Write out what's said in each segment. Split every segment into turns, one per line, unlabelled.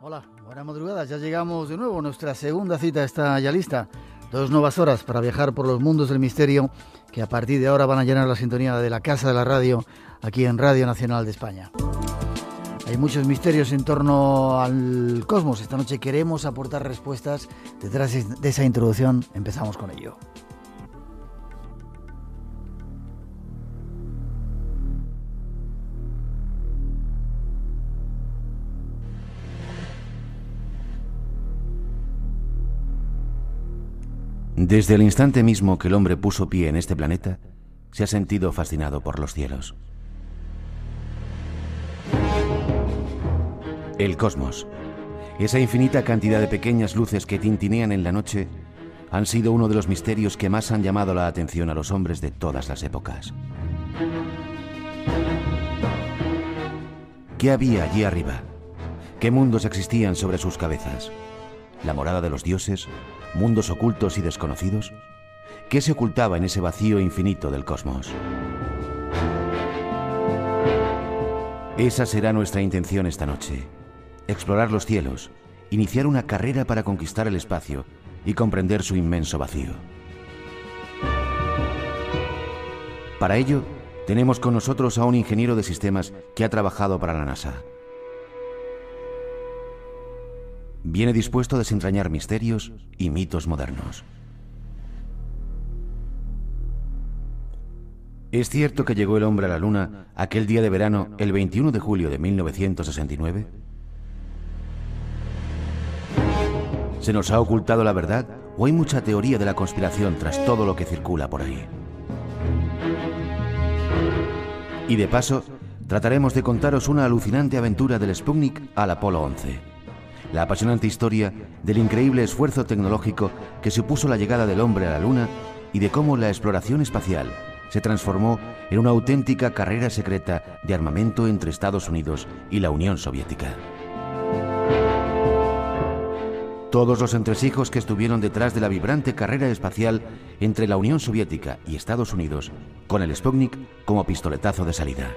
Hola, buenas madrugadas. Ya llegamos de nuevo. Nuestra segunda cita está ya lista. Dos nuevas horas para viajar por los mundos del misterio que a partir de ahora van a llenar la sintonía de la Casa de la Radio aquí en Radio Nacional de España. Hay muchos misterios en torno al cosmos. Esta noche queremos aportar respuestas. Detrás de esa introducción empezamos
con ello.
Desde el instante mismo que el hombre puso pie en este planeta, se ha sentido fascinado por los cielos. El cosmos, esa infinita cantidad de pequeñas luces que tintinean en la noche, han sido uno de los misterios que más han llamado la atención a los hombres de todas las épocas. ¿Qué había allí arriba? ¿Qué mundos existían sobre sus cabezas? la morada de los dioses, mundos ocultos y desconocidos? ¿Qué se ocultaba en ese vacío infinito del cosmos? Esa será nuestra intención esta noche. Explorar los cielos, iniciar una carrera para conquistar el espacio y comprender su inmenso vacío. Para ello, tenemos con nosotros a un ingeniero de sistemas que ha trabajado para la NASA viene dispuesto a desentrañar misterios y mitos modernos. ¿Es cierto que llegó el hombre a la Luna aquel día de verano, el 21 de julio de 1969? ¿Se nos ha ocultado la verdad o hay mucha teoría de la conspiración tras todo lo que circula por ahí? Y de paso, trataremos de contaros una alucinante aventura del Sputnik al Apolo 11 la apasionante historia del increíble esfuerzo tecnológico que supuso la llegada del hombre a la Luna y de cómo la exploración espacial se transformó en una auténtica carrera secreta de armamento entre Estados Unidos y la Unión Soviética. Todos los entresijos que estuvieron detrás de la vibrante carrera espacial entre la Unión Soviética y Estados Unidos, con el Sputnik como pistoletazo de salida.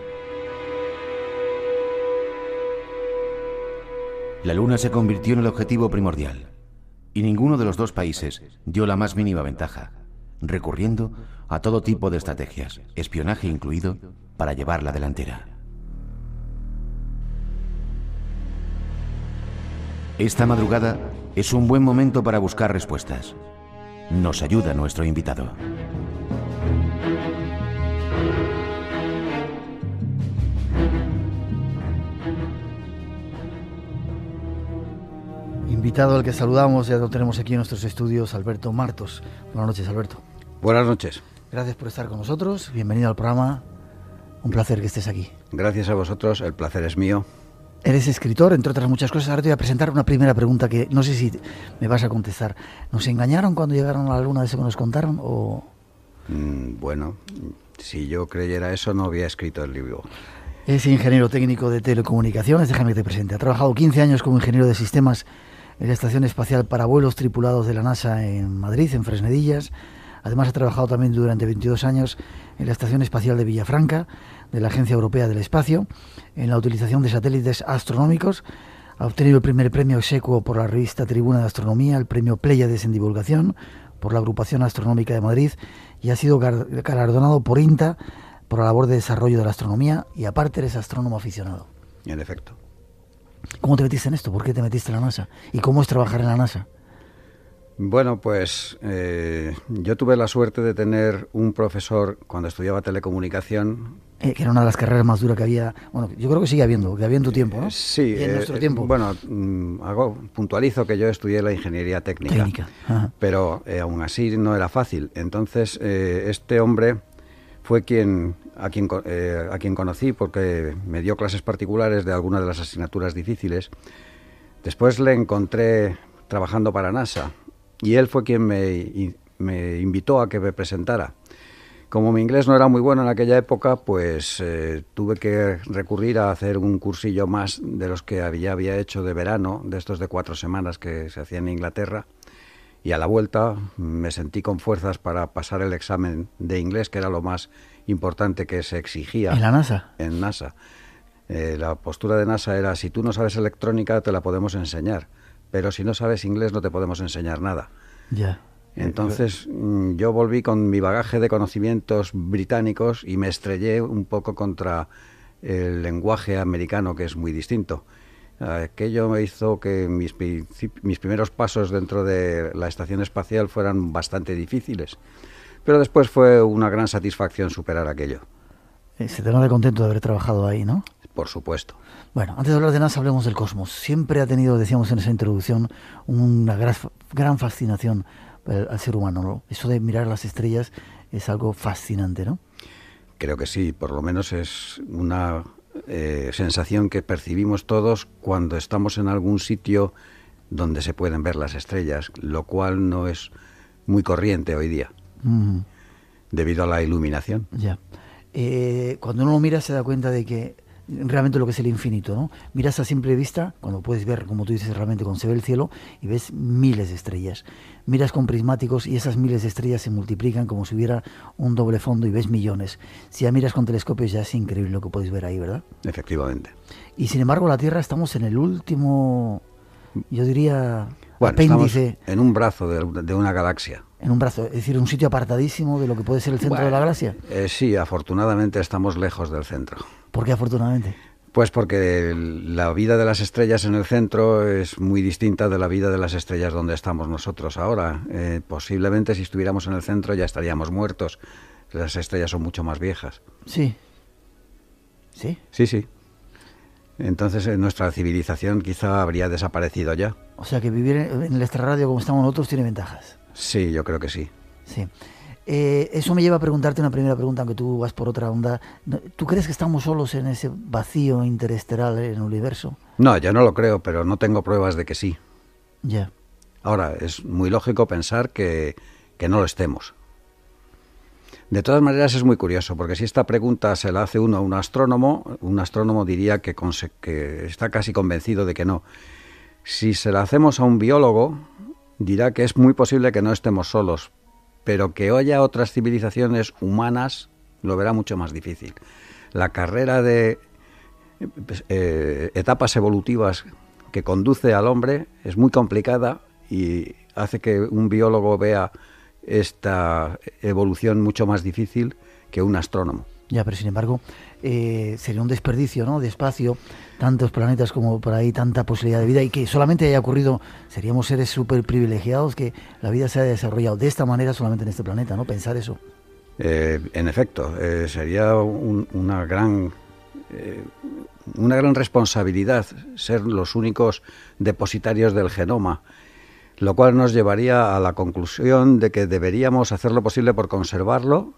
La Luna se convirtió en el objetivo primordial y ninguno de los dos países dio la más mínima ventaja, recurriendo a todo tipo de estrategias, espionaje incluido, para llevar la delantera. Esta madrugada es un buen momento para buscar respuestas. Nos ayuda nuestro invitado.
invitado al que saludamos, ya lo tenemos aquí en nuestros estudios, Alberto Martos. Buenas noches, Alberto. Buenas noches. Gracias por estar con nosotros, bienvenido al programa, un placer que estés aquí.
Gracias a vosotros, el placer es mío.
Eres escritor, entre otras muchas cosas. Ahora te voy a presentar una primera pregunta que no sé si me vas a contestar. ¿Nos engañaron cuando llegaron a la luna de eso que nos contaron? O...
Mm, bueno, si yo creyera eso no había escrito el libro.
Es ingeniero técnico de telecomunicaciones, déjame que te presente. Ha trabajado 15 años como ingeniero de sistemas en la Estación Espacial para Vuelos Tripulados de la NASA en Madrid, en Fresnedillas. Además ha trabajado también durante 22 años en la Estación Espacial de Villafranca, de la Agencia Europea del Espacio, en la utilización de satélites astronómicos. Ha obtenido el primer premio secuo por la revista Tribuna de Astronomía, el premio Pleiades en Divulgación por la Agrupación Astronómica de Madrid y ha sido galardonado por INTA por la labor de desarrollo de la astronomía y aparte eres astrónomo aficionado. En efecto. ¿Cómo te metiste en esto? ¿Por qué te metiste en la NASA? ¿Y cómo es trabajar en la NASA?
Bueno, pues eh, yo tuve la suerte de tener un profesor cuando estudiaba telecomunicación.
Eh, que era una de las carreras más duras que había. Bueno, yo creo que sigue habiendo, que había en tu tiempo, ¿no? Eh, sí, en nuestro tiempo.
Bueno, mm, hago, puntualizo que yo estudié la ingeniería técnica. técnica. Pero aún así no era fácil. Entonces, este hombre fue quien a quien, eh, a quien conocí porque me dio clases particulares de algunas de las asignaturas difíciles. Después le encontré trabajando para NASA y él fue quien me, invitó a que me presentara. Como mi inglés no era muy bueno en aquella época, pues eh, tuve que recurrir a hacer un cursillo más de los que había, había hecho de verano, de estos de cuatro semanas que se hacía en Inglaterra. Y a la vuelta me sentí con fuerzas para pasar el examen de inglés, que era lo más importante que se exigía. ¿En la NASA? En NASA. Eh, la postura de NASA era, si tú no sabes electrónica, te la podemos enseñar, pero si no sabes inglés, no te podemos enseñar nada. Ya. Entonces mm, yo volví con mi bagaje de conocimientos británicos y me estrellé un poco contra el lenguaje americano, que es muy distinto. Aquello me hizo que mis, mis primeros pasos dentro de la estación espacial fueran bastante difíciles. Pero después fue una gran satisfacción superar aquello.
Se te de contento de haber trabajado ahí, ¿no?
Por supuesto.
Bueno, antes de hablar de NASA, hablemos del cosmos. Siempre ha tenido, decíamos en esa introducción, una gran fascinación eh, al ser humano. ¿no? Eso de mirar las estrellas es algo fascinante, ¿no?
Creo que sí, por lo menos es una eh, sensación que percibimos todos cuando estamos en algún sitio donde se pueden ver las estrellas, lo cual no es muy corriente hoy día debido a la iluminación.
Ya. Eh, cuando uno mira se da cuenta de que realmente lo que es el infinito, ¿no? Miras a simple vista, cuando puedes ver, como tú dices, realmente cuando se ve el cielo, y ves miles de estrellas. Miras con prismáticos y esas miles de estrellas se multiplican como si hubiera un doble fondo y ves millones. Si ya miras con telescopios ya es increíble
lo que podéis ver ahí, ¿verdad? Efectivamente.
Y sin embargo la Tierra estamos en el último, yo diría,
apéndice. en un brazo de una galaxia
en un brazo, es decir, un sitio apartadísimo de lo que puede ser el centro de la gracia.
Eh, sí, afortunadamente estamos lejos del centro.
¿Por qué afortunadamente?
Pues porque la vida de las estrellas en el centro es muy distinta de la vida de las estrellas donde estamos nosotros ahora. Eh, posiblemente si estuviéramos en el centro ya estaríamos muertos. Las estrellas son mucho más viejas. Sí. Sí. Sí, sí. Entonces eh, nuestra civilización quizá habría desaparecido ya.
O sea que vivir en el extrarradio como estamos nosotros tiene ventajas.
Sí, yo creo que sí.
Eh, eso me lleva a preguntarte una primera pregunta, aunque tú vas por otra onda. ¿Tú crees que estamos solos en ese vacío interestelar en el universo?
No, yo no lo creo, pero no tengo pruebas de que sí. Ya. Ahora, es muy lógico pensar que, no lo estemos. De todas maneras es muy curioso, porque si esta pregunta se la hace uno a un astrónomo, un astrónomo diría que, que, está casi convencido de que no. Si se la hacemos a un biólogo, dirá que es muy posible que no estemos solos, pero que haya otras civilizaciones humanas lo verá mucho más difícil. La carrera de eh, pues, eh, etapas evolutivas que conduce al hombre es muy complicada y hace que un biólogo vea esta evolución mucho más difícil que un astrónomo.
Ya, pero sin embargo, eh, sería un desperdicio ¿no? de espacio, tantos planetas como por ahí, tanta posibilidad de vida, y que solamente haya ocurrido, seríamos seres súper privilegiados que la vida se haya desarrollado de esta manera solamente en este planeta, ¿no? Pensar eso.
Eh, en efecto, eh, sería una gran una gran responsabilidad ser los únicos depositarios del genoma, lo cual nos llevaría a la conclusión de que deberíamos hacer lo posible por conservarlo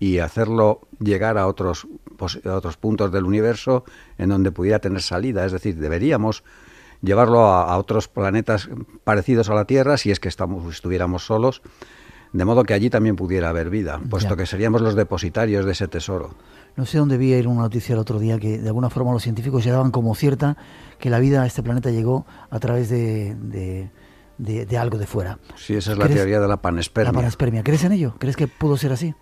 y hacerlo llegar a otros, pues, otros puntos del universo en donde pudiera tener salida. Es decir, deberíamos llevarlo a, otros planetas parecidos a la Tierra si es que estamos, estuviéramos solos de modo que allí también pudiera haber vida, puesto que seríamos los depositarios de ese tesoro. No sé dónde vi
una noticia el otro día que de alguna forma los científicos llegaban como cierta que la vida a este planeta llegó a través de, de, algo de fuera. Sí, esa es la teoría de
la panespermia. La panespermia.
¿Crees en ello? ¿Crees que pudo ser así?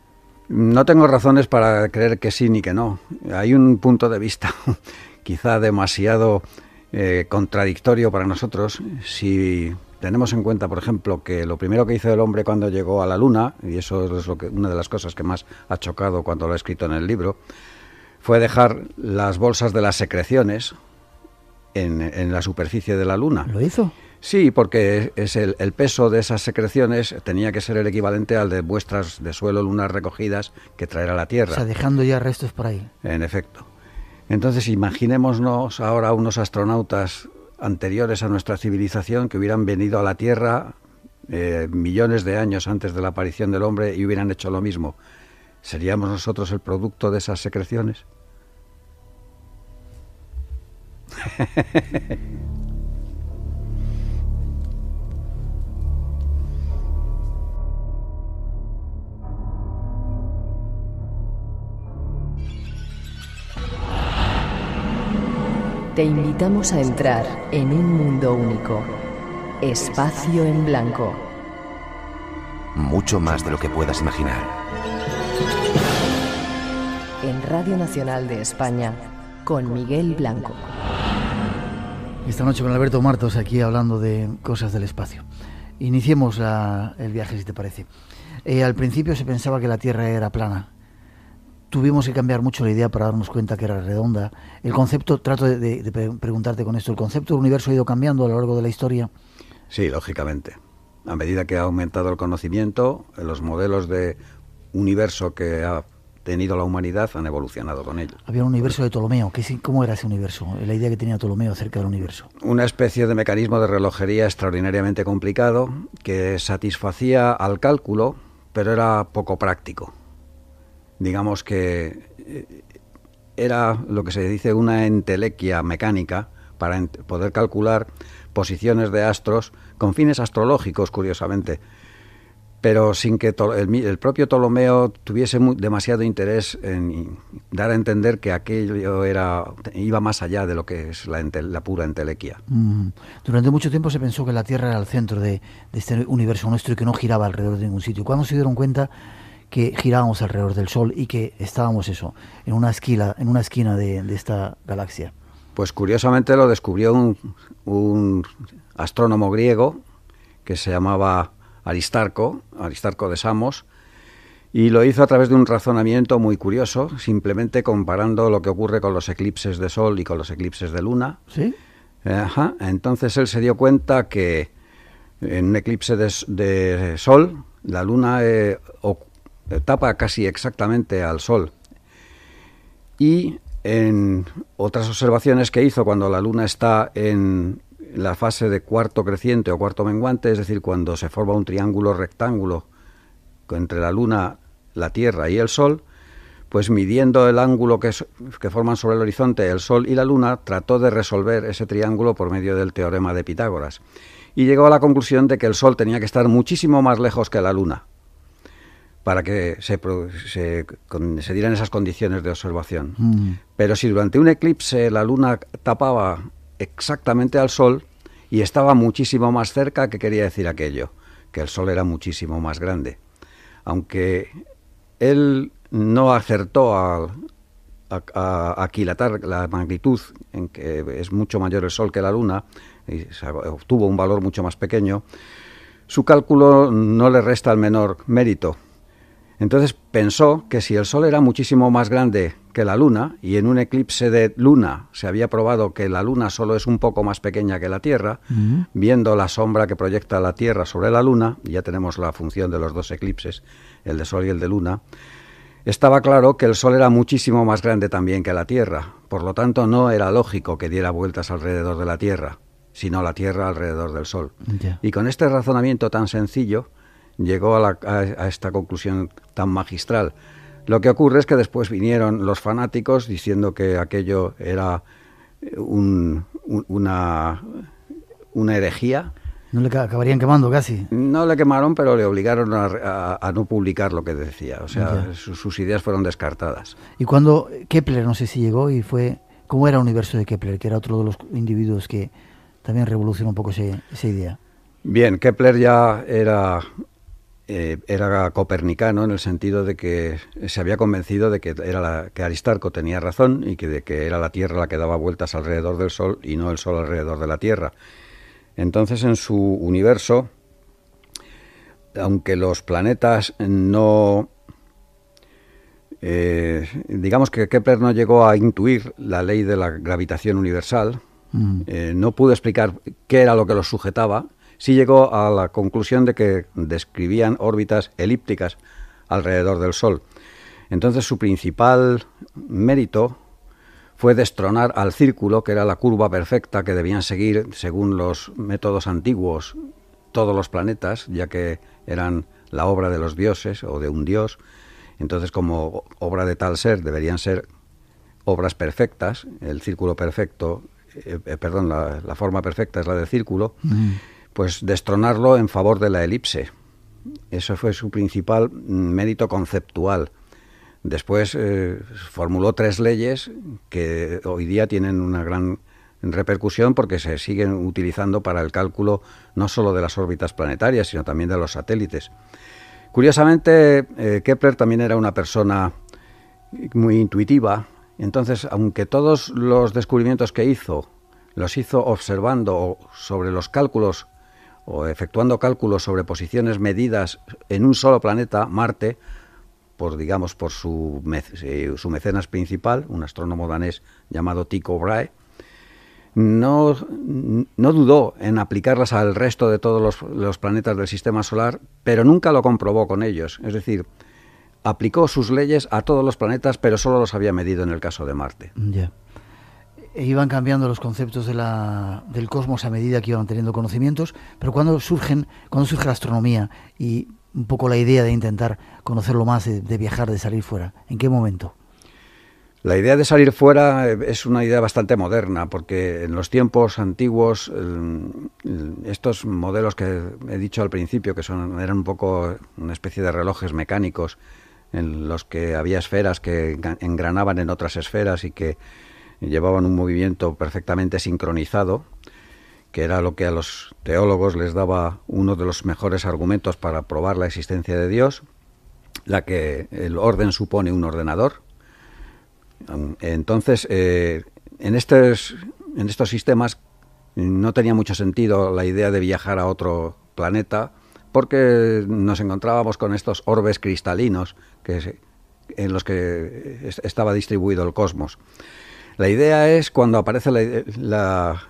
No tengo razones para creer que sí ni que no. Hay un punto de vista quizá demasiado eh, contradictorio para nosotros si tenemos en cuenta, por ejemplo, que lo primero que hizo el hombre cuando llegó a la Luna, y eso es lo que, una de las cosas que más ha chocado cuando lo ha escrito en el libro, fue dejar las bolsas de las secreciones en la superficie de la Luna. ¿Lo hizo? Sí, porque es el, peso de esas secreciones tenía que ser el equivalente al de vuestras de suelo lunar recogidas que traerá la Tierra. O sea,
dejando ya restos por ahí.
En efecto. Entonces, imaginémonos ahora unos astronautas anteriores a nuestra civilización que hubieran venido a la Tierra eh, millones de años antes de la aparición del hombre y hubieran hecho lo mismo. ¿Seríamos nosotros el producto de esas secreciones?
Te invitamos a entrar en un mundo único. Espacio en blanco.
Mucho más de lo que puedas imaginar.
En Radio Nacional de España, con Miguel Blanco.
Esta noche con Alberto Martos aquí hablando de cosas del espacio. Iniciemos el viaje, si te parece. Eh, al principio se pensaba que la Tierra era plana tuvimos que cambiar mucho la idea para darnos cuenta que era redonda. El concepto, trato de, preguntarte con esto, ¿el concepto del universo ha ido cambiando a lo largo de la historia?
Sí, lógicamente. A medida que ha aumentado el conocimiento, los modelos de universo que ha tenido la humanidad han evolucionado con ello.
Había un universo de Ptolomeo. ¿Cómo era ese universo? La idea que tenía Ptolomeo acerca del universo.
Una especie de mecanismo de relojería extraordinariamente complicado que satisfacía al cálculo, pero era poco práctico digamos que eh, era lo que se dice una entelequia mecánica para poder calcular posiciones de astros con fines astrológicos, curiosamente, pero sin que el, propio Ptolomeo tuviese demasiado interés en dar a entender que aquello era iba más allá de lo que es la, pura entelequia.
Mm.
Durante mucho tiempo se pensó que la Tierra era el centro de, de este universo nuestro y que no giraba alrededor de ningún sitio. Cuando se dieron cuenta que girábamos alrededor del Sol y que estábamos eso, en una esquina, en una esquina de, esta galaxia.
Pues curiosamente lo descubrió un, astrónomo griego que se llamaba Aristarco, Aristarco de Samos, y lo hizo a través de un razonamiento muy curioso, simplemente comparando lo que ocurre con los eclipses de Sol y con los eclipses de Luna. Sí. Ajá. Entonces él se dio cuenta que en un eclipse de, Sol, la Luna eh, ocurre tapa casi exactamente al Sol. Y en otras observaciones que hizo cuando la Luna está en la fase de cuarto creciente o cuarto menguante, es decir, cuando se forma un triángulo rectángulo entre la Luna, la Tierra y el Sol, pues midiendo el ángulo que, que, forman sobre el horizonte el Sol y la Luna, trató de resolver ese triángulo por medio del teorema de Pitágoras. Y llegó a la conclusión de que el Sol tenía que estar muchísimo más lejos que la Luna, para que se, dieran esas condiciones de observación. Mm. Pero si durante un eclipse la luna tapaba exactamente al sol y estaba muchísimo más cerca, ¿qué quería decir aquello? Que el sol era muchísimo más grande. Aunque él no acertó a, a, aquilatar la magnitud en que es mucho mayor el sol que la luna, y obtuvo un valor mucho más pequeño, su cálculo no le resta el menor mérito entonces pensó que si el Sol era muchísimo más grande que la Luna, y en un eclipse de Luna se había probado que la Luna solo es un poco más pequeña que la Tierra, viendo la sombra que proyecta la Tierra sobre la Luna, ya tenemos la función de los dos eclipses, el de Sol y el de Luna, estaba claro que el Sol era muchísimo más grande también que la Tierra, por lo tanto no era lógico que diera vueltas alrededor de la Tierra, sino la Tierra alrededor del Sol. Y con este razonamiento tan sencillo, llegó a, esta conclusión tan magistral. Lo que ocurre es que después vinieron los fanáticos diciendo que aquello era eh, una, una herejía.
No le acabarían quemando casi.
No le quemaron, pero le obligaron a, no publicar lo que decía. O sea, sus ideas fueron descartadas.
¿Y cuando Kepler, no sé si llegó y fue... ¿Cómo era el universo de Kepler? Que era otro de los individuos que también revolucionó un poco ese, esa idea.
Bien, Kepler ya era eh, era copernicano en el sentido de que se había convencido de que, era la, que Aristarco tenía razón y que, de que era la Tierra la que daba vueltas alrededor del Sol y no el Sol alrededor de la Tierra. Entonces, en su universo, aunque los planetas no... Eh, digamos que Kepler no llegó a intuir la ley de la gravitación universal, mm. eh, no pudo explicar qué era lo que los sujetaba, sí llegó a la conclusión de que describían órbitas elípticas alrededor del Sol. Entonces su principal mérito fue destronar al círculo, que era la curva perfecta que debían seguir, según los métodos antiguos, todos los planetas, ya que eran la obra de los dioses o de un dios. Entonces, como obra de tal ser, deberían ser obras perfectas, el círculo perfecto, eh, eh, perdón, la, forma perfecta es la del círculo pues destronarlo en favor de la elipse. Eso fue su principal mm, mérito conceptual. Después eh, formuló tres leyes que hoy día tienen una gran repercusión porque se siguen utilizando para el cálculo no solo de las órbitas planetarias, sino también de los satélites. Curiosamente, eh, Kepler también era una persona muy intuitiva, entonces, aunque todos los descubrimientos que hizo los hizo observando sobre los cálculos o efectuando cálculos sobre posiciones medidas en un solo planeta, Marte, por digamos por su, eh, su mecenas principal, un astrónomo danés llamado Tycho Brahe, no, no, dudó en aplicarlas al resto de todos los, planetas del sistema solar, pero nunca lo comprobó con ellos. Es decir, aplicó sus leyes a todos los planetas, pero solo los había medido en el caso de Marte.
Ya. Eh, iban cambiando los conceptos del cosmos a medida que iban teniendo conocimientos, pero cuando, surgen, cuando surge la astronomía y un poco la idea de intentar conocerlo más, de, de viajar, de salir fuera, ¿en qué momento?
La idea de salir fuera eh, es una idea bastante moderna, porque en los tiempos antiguos estos modelos que he dicho al principio, que son, eran un poco una especie de relojes mecánicos, en los que había esferas que engranaban en otras esferas y que llevaban un movimiento perfectamente sincronizado, que era lo que a los teólogos les daba uno de los mejores argumentos para probar la existencia de Dios, la que el orden supone un ordenador. Entonces, eh, en, estos, en estos sistemas mm, no tenía mucho sentido la idea de viajar a otro planeta, porque nos encontrábamos con estos orbes cristalinos que, en los que estaba distribuido el cosmos. La idea es cuando aparece la,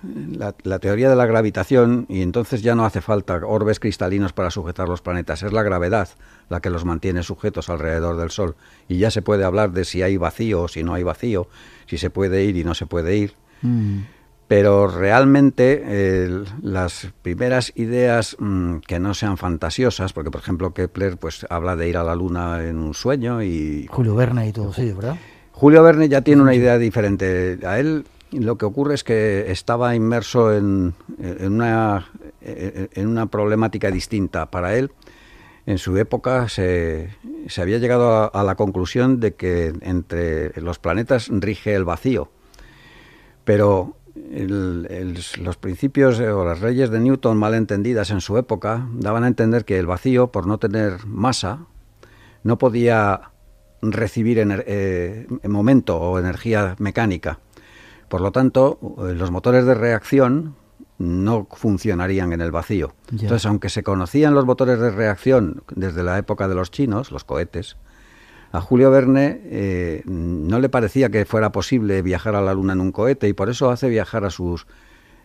teoría de la gravitación y entonces ya no hace falta orbes cristalinos para sujetar los planetas, es la gravedad la que los mantiene sujetos alrededor del Sol. Y ya se puede hablar de si hay vacío o si no hay vacío, si se puede ir y no se puede ir. Mm. Pero realmente las primeras ideas mm, que no sean fantasiosas, porque por ejemplo Kepler pues habla de ir a la luna en un sueño y... Julio Verne
y todo, sí, ¿verdad?
Julio Verne ya tiene una idea diferente. A él lo que ocurre es que estaba inmerso en, una, problemática distinta. Para él, en su época se, había llegado a, la conclusión de que entre los planetas rige el vacío. Pero los principios o las leyes de Newton mal entendidas en su época daban a entender que el vacío, por no tener masa, no podía recibir eh, momento o energía mecánica. Por lo tanto, eh, los motores de reacción no funcionarían en el vacío. Entonces, aunque se conocían los motores de reacción desde la época de los chinos, los cohetes, a Julio Verne eh, no le parecía que fuera posible viajar a la Luna en un cohete y por eso hace viajar a sus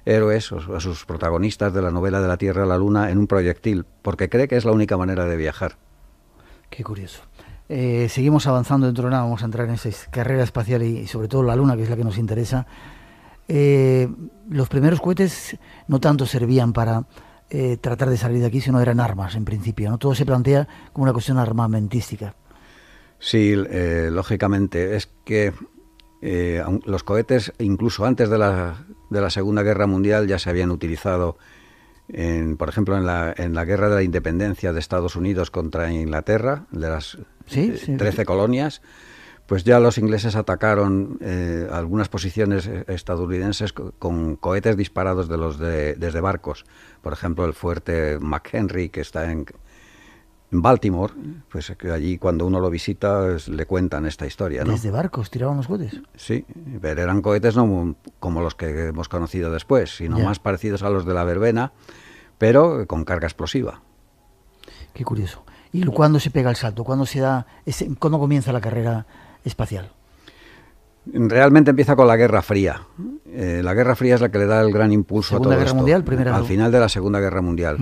héroes, a sus protagonistas de la novela de la Tierra a la Luna en un proyectil, porque cree que es la única manera de viajar.
Qué curioso. Eh, seguimos avanzando dentro de nada, vamos a entrar en esa carrera espacial y, sobre todo la Luna, que es la que nos interesa. Eh, los primeros cohetes no tanto servían para eh, tratar de salir de aquí, sino eran armas en principio. ¿no? Todo se plantea como una cuestión armamentística.
Sí, lógicamente. Es que los cohetes, incluso antes de la, de la Segunda Guerra Mundial, ya se habían utilizado por ejemplo, en la, en la, guerra de la independencia de Estados Unidos contra Inglaterra, de las 13 eh, colonias, pues ya los ingleses atacaron eh, algunas posiciones eh, estadounidenses con cohetes disparados de los de, desde barcos. Por ejemplo, el fuerte McHenry, que está en, Baltimore, pues que allí cuando uno lo visita le cuentan esta historia, Desde
barcos tiraban los cohetes.
Sí, pero eran cohetes no como los que hemos conocido después, sino más parecidos a los de la verbena, pero con carga explosiva. Qué curioso
y cuándo se pega el salto, cuándo se da, ese, comienza la carrera espacial.
Realmente empieza con la Guerra Fría. Eh, la Guerra Fría es la que le da el gran impulso a todo Mundial, al final de la Segunda Guerra Mundial.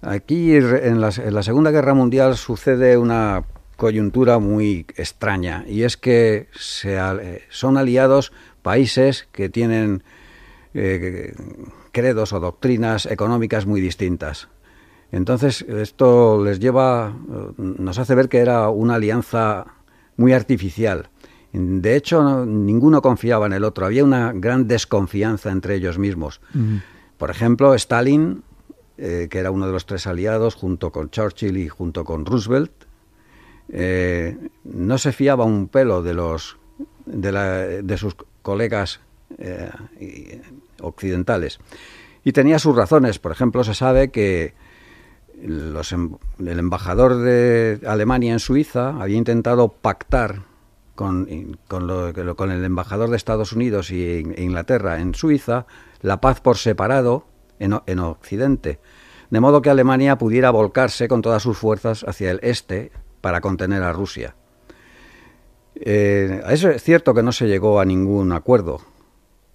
Aquí en la, Segunda Guerra Mundial sucede una coyuntura muy extraña y es que eh, son aliados países que tienen eh, credos o doctrinas económicas muy distintas. Entonces, esto les lleva, eh, nos hace ver que era una alianza muy artificial. De hecho, ninguno confiaba en el otro, había una gran desconfianza entre ellos mismos. Por ejemplo, Stalin, eh, que era uno de los tres aliados, junto con Churchill y junto con Roosevelt, eh, no se fiaba un pelo de, los, de, sus colegas occidentales. Y tenía sus razones. Por ejemplo, se sabe que Em, el embajador de Alemania en Suiza había intentado pactar con, el embajador de Estados Unidos y e Inglaterra en Suiza la paz por separado en, Occidente, de modo que Alemania pudiera volcarse con todas sus fuerzas hacia el este para contener a Rusia. Eh, eso es cierto que no se llegó a ningún acuerdo,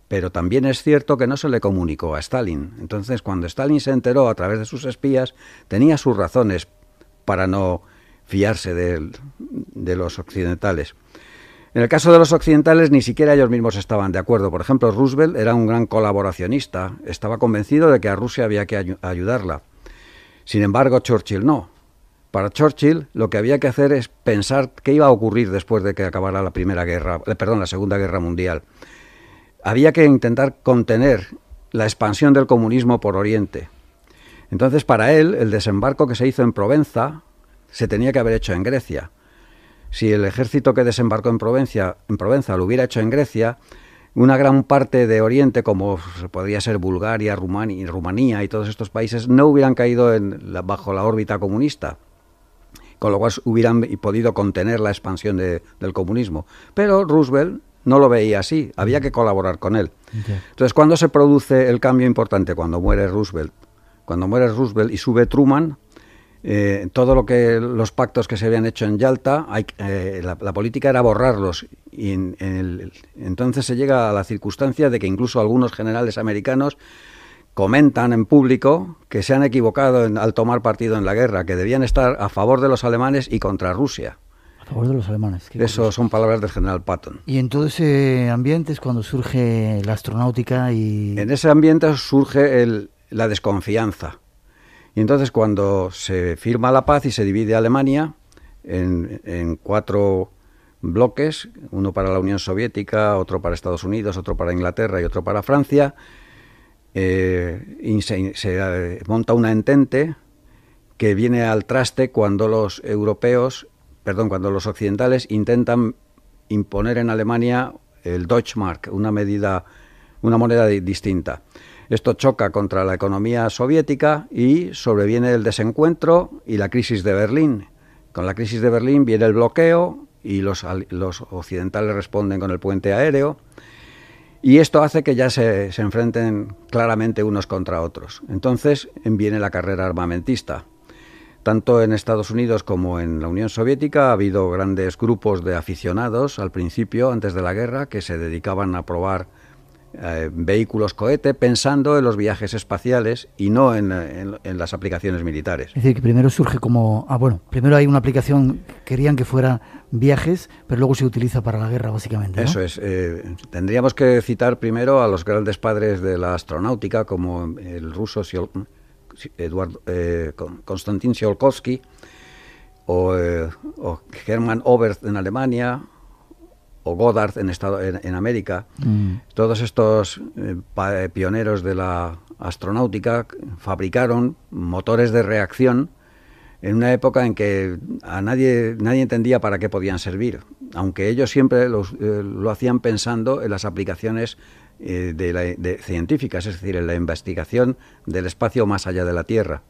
pero también es cierto que no se le comunicó a Stalin. Entonces, cuando Stalin se enteró a través de sus espías, tenía sus razones para no fiarse de, los occidentales. En el caso de los occidentales, ni siquiera ellos mismos estaban de acuerdo. Por ejemplo, Roosevelt era un gran colaboracionista, estaba convencido de que a Rusia había que ayudarla. Sin embargo, Churchill no. Para Churchill, lo que había que hacer es pensar qué iba a ocurrir después de que acabara la Primera Guerra, eh, perdón, la Segunda Guerra Mundial había que intentar contener la expansión del comunismo por Oriente. Entonces, para él, el desembarco que se hizo en Provenza se tenía que haber hecho en Grecia. Si el ejército que desembarcó en Provenza, en lo hubiera hecho en Grecia, una gran parte de Oriente, como podría ser Bulgaria, Rumanía, Rumanía y todos estos países, no hubieran caído en bajo la órbita comunista con lo cual hubieran podido contener la expansión del comunismo. Pero Roosevelt no lo veía así, había que colaborar con él. Entonces, cuando se produce el cambio importante? Cuando muere Roosevelt. Cuando muere Roosevelt y sube Truman, todos eh, todo lo que los pactos que se habían hecho en Yalta, eh, la, política era borrarlos. entonces se llega a la circunstancia de que incluso algunos generales americanos comentan en público que se han equivocado al tomar partido en la guerra, que debían estar a favor de los alemanes y contra Rusia favor de los alemanes. Eso son palabras del general Patton. Y en todo ese
ambiente es cuando surge la astronáutica y... En
ese ambiente surge la desconfianza. Y entonces cuando se firma la paz y se divide Alemania en, cuatro bloques, uno para la Unión Soviética, otro para Estados Unidos, otro para Inglaterra y otro para Francia, eh, se, se, eh, monta una entente que viene al traste cuando los europeos perdón, cuando los occidentales intentan imponer en Alemania el Deutschmark, una medida, una moneda distinta. Esto choca contra la economía soviética y sobreviene el desencuentro y la crisis de Berlín. Con la crisis de Berlín viene el bloqueo y los, occidentales responden con el puente aéreo. Y esto hace que ya se enfrenten claramente unos contra otros. Entonces viene la carrera armamentista. Tanto en Estados Unidos como en la Unión Soviética ha habido grandes grupos de aficionados al principio, antes de la guerra, que se dedicaban a probar eh, vehículos cohete pensando en los viajes espaciales y no en, las aplicaciones militares. Es
decir, que primero surge como, ah, bueno, primero hay una aplicación, querían que fuera viajes, pero luego se utiliza para la guerra, básicamente. Eso
es. Eh, tendríamos que citar primero a los grandes padres de la astronáutica, como el ruso Eduardo, eh, Konstantin Tsiolkovsky o, eh, o, Hermann Oberth en Alemania o Goddard en, Estado, en, América. Mm. Todos estos eh, pioneros de la astronáutica fabricaron motores de reacción en una época en que a nadie, nadie entendía para qué podían servir, aunque ellos siempre lo hacían pensando en las aplicaciones eh, científicas, es decir, en la investigación del espacio más allá de la Tierra.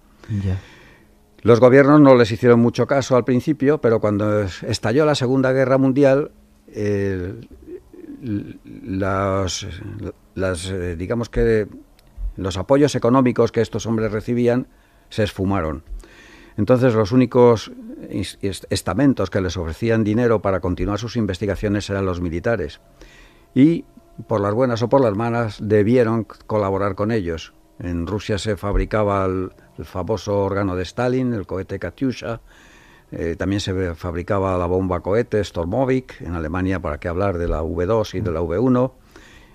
Los gobiernos no les hicieron mucho caso al principio, pero cuando estalló la Segunda Guerra Mundial, eh, las, eh, digamos que los apoyos económicos que estos hombres recibían se esfumaron. Entonces los únicos estamentos que les ofrecían dinero para continuar sus investigaciones eran los militares. Y por las buenas o por las malas, debieron colaborar con ellos. En Rusia se fabricaba el, famoso órgano de Stalin, el cohete Katyusha, eh, también se fabricaba la bomba cohete Stormovic en Alemania, para qué hablar de la V2 y de la V1.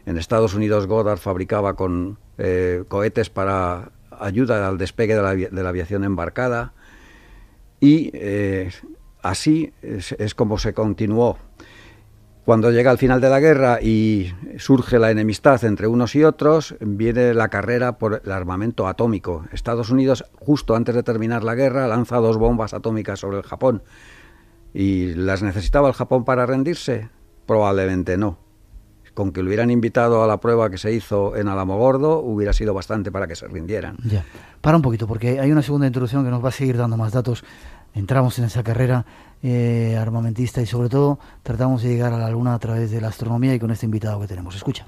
En Estados Unidos, Goddard fabricaba con eh, cohetes para ayuda al despegue de la, aviación embarcada. Y eh, así es como se continuó cuando llega el final de la guerra y surge la enemistad entre unos y otros, viene la carrera por el armamento atómico. Estados Unidos, justo antes de terminar la guerra, lanza dos bombas atómicas sobre el Japón. ¿Y las necesitaba el Japón para rendirse? Probablemente no. Con que lo hubieran invitado a la prueba que se hizo en Alamogordo, hubiera sido bastante para que se rindieran.
Ya. Para un poquito, porque hay una segunda introducción que nos va a seguir dando más datos. Entramos en esa carrera eh, armamentista y sobre todo tratamos de llegar a la Luna a través de la astronomía y con este invitado que tenemos. Escucha.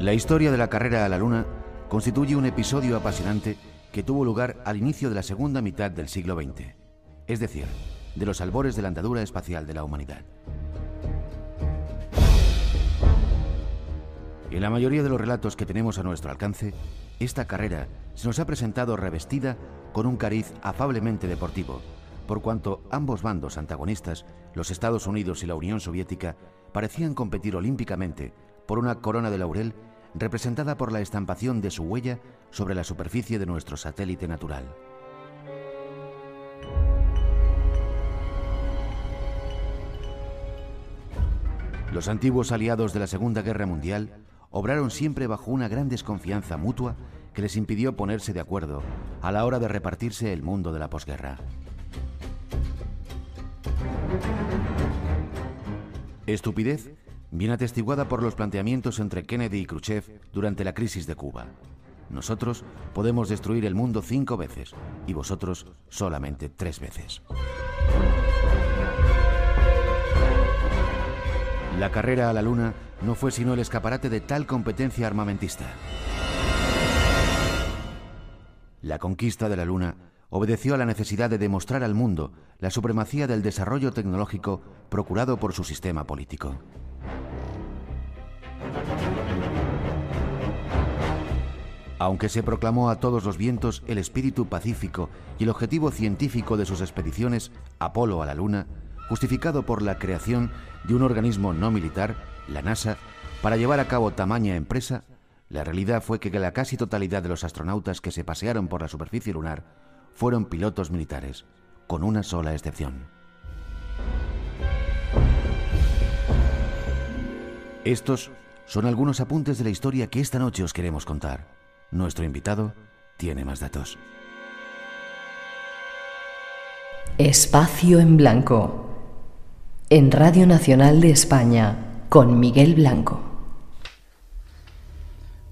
La historia de la carrera a la Luna constituye un episodio apasionante que tuvo lugar al inicio de la segunda mitad del siglo XX, es decir, de los albores de la andadura espacial de la humanidad. En la mayoría de los relatos que tenemos a nuestro alcance, esta carrera se nos ha presentado revestida con un cariz afablemente deportivo, por cuanto ambos bandos antagonistas, los Estados Unidos y la Unión Soviética, parecían competir olímpicamente por una corona de laurel representada por la estampación de su huella sobre la superficie de nuestro satélite natural. Los antiguos aliados de la Segunda Guerra Mundial obraron siempre bajo una gran desconfianza mutua que les impidió ponerse de acuerdo a la hora de repartirse el mundo de la posguerra. Estupidez bien atestiguada por los planteamientos entre Kennedy y Khrushchev durante la crisis de Cuba. Nosotros podemos destruir el mundo cinco veces y vosotros solamente tres veces. La carrera a la Luna no fue sino el escaparate de tal competencia armamentista. La conquista de la Luna obedeció a la necesidad de demostrar al mundo la supremacía del desarrollo tecnológico procurado por su sistema político. Aunque se proclamó a todos los vientos el espíritu pacífico y el objetivo científico de sus expediciones, Apolo a la Luna, justificado por la creación de un organismo no militar, la NASA, para llevar a cabo tamaña empresa, la realidad fue que la casi totalidad de los astronautas que se pasearon por la superficie lunar fueron pilotos militares, con una sola excepción. Estos son algunos apuntes de la historia que esta noche os queremos contar. Nuestro invitado tiene más datos.
Espacio en blanco en Radio Nacional de España con Miguel Blanco.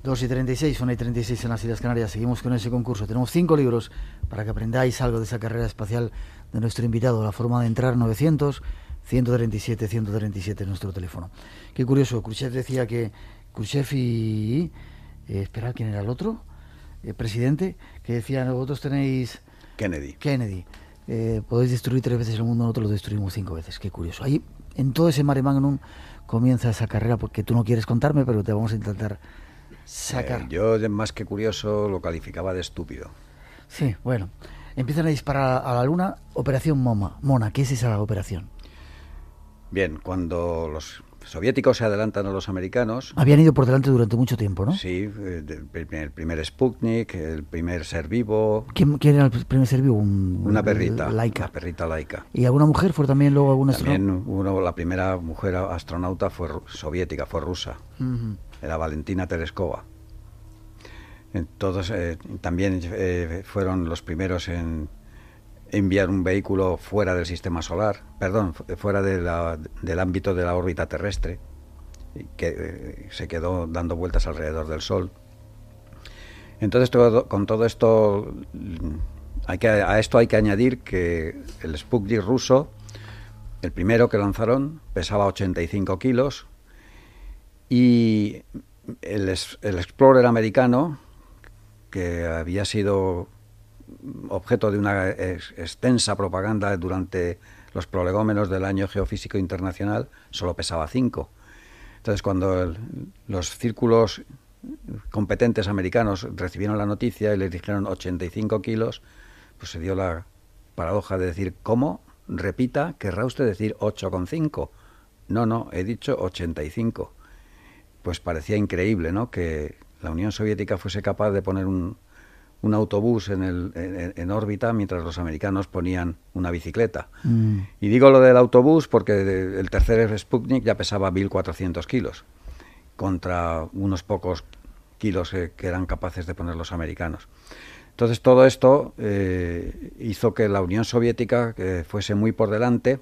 2 y 36, 1 y 36 en las Islas Canarias. Seguimos con ese concurso. Tenemos cinco libros para que aprendáis algo de esa carrera espacial de nuestro invitado. La forma de entrar 900, 137, 137 en nuestro teléfono. Qué curioso, Khrushchev decía que Khrushchev y... Eh, ...esperad, ¿quién era el otro? el eh, presidente, que decía, vosotros tenéis... Kennedy. Kennedy. Eh, podéis destruir tres veces el mundo, nosotros lo destruimos cinco veces. Qué curioso. Ahí, en todo ese mare magnum, comienza esa carrera porque tú no quieres contarme, pero te vamos a intentar
sacar. Eh, yo, más que curioso, lo calificaba de estúpido.
Sí, bueno. Empiezan a disparar a la luna, Operación Moma. Mona, ¿qué es esa operación?
Bien, cuando los soviéticos se adelantan a los americanos.
Habían ido por delante durante mucho tiempo, ¿no?
Sí, eh, el primer, Sputnik, el primer ser vivo.
¿Quién, era el primer ser vivo? una perrita.
Laica. perrita laica.
¿Y alguna mujer fue también luego alguna
También la primera mujer astronauta fue soviética, fue rusa. Era Valentina Tereskova. Eh, también eh, fueron los primeros en enviar un vehículo fuera del sistema solar, perdón, fuera del ámbito de la órbita terrestre, que eh, se quedó dando vueltas alrededor del Sol. Entonces, con todo esto, hay que, a esto hay que añadir que el Sputnik ruso, el primero que lanzaron, pesaba 85 kilos y el, el Explorer americano, que había sido objeto de una extensa propaganda durante los prolegómenos del año geofísico internacional, solo pesaba 5. Entonces, cuando los círculos competentes americanos recibieron la noticia y les dijeron 85 kilos, pues se dio la paradoja de decir, ¿cómo? Repita, querrá usted decir 8,5. No, no, he dicho 85. Pues parecía increíble, ¿no? Que la Unión Soviética fuese capaz de poner un, un autobús en, el, en, órbita mientras los americanos ponían una bicicleta. Mm. Y digo lo del autobús porque el tercer Sputnik ya pesaba 1.400 kilos contra unos pocos kilos eh, que, eran capaces de poner los americanos. Entonces todo esto eh, hizo que la Unión Soviética eh, fuese muy por delante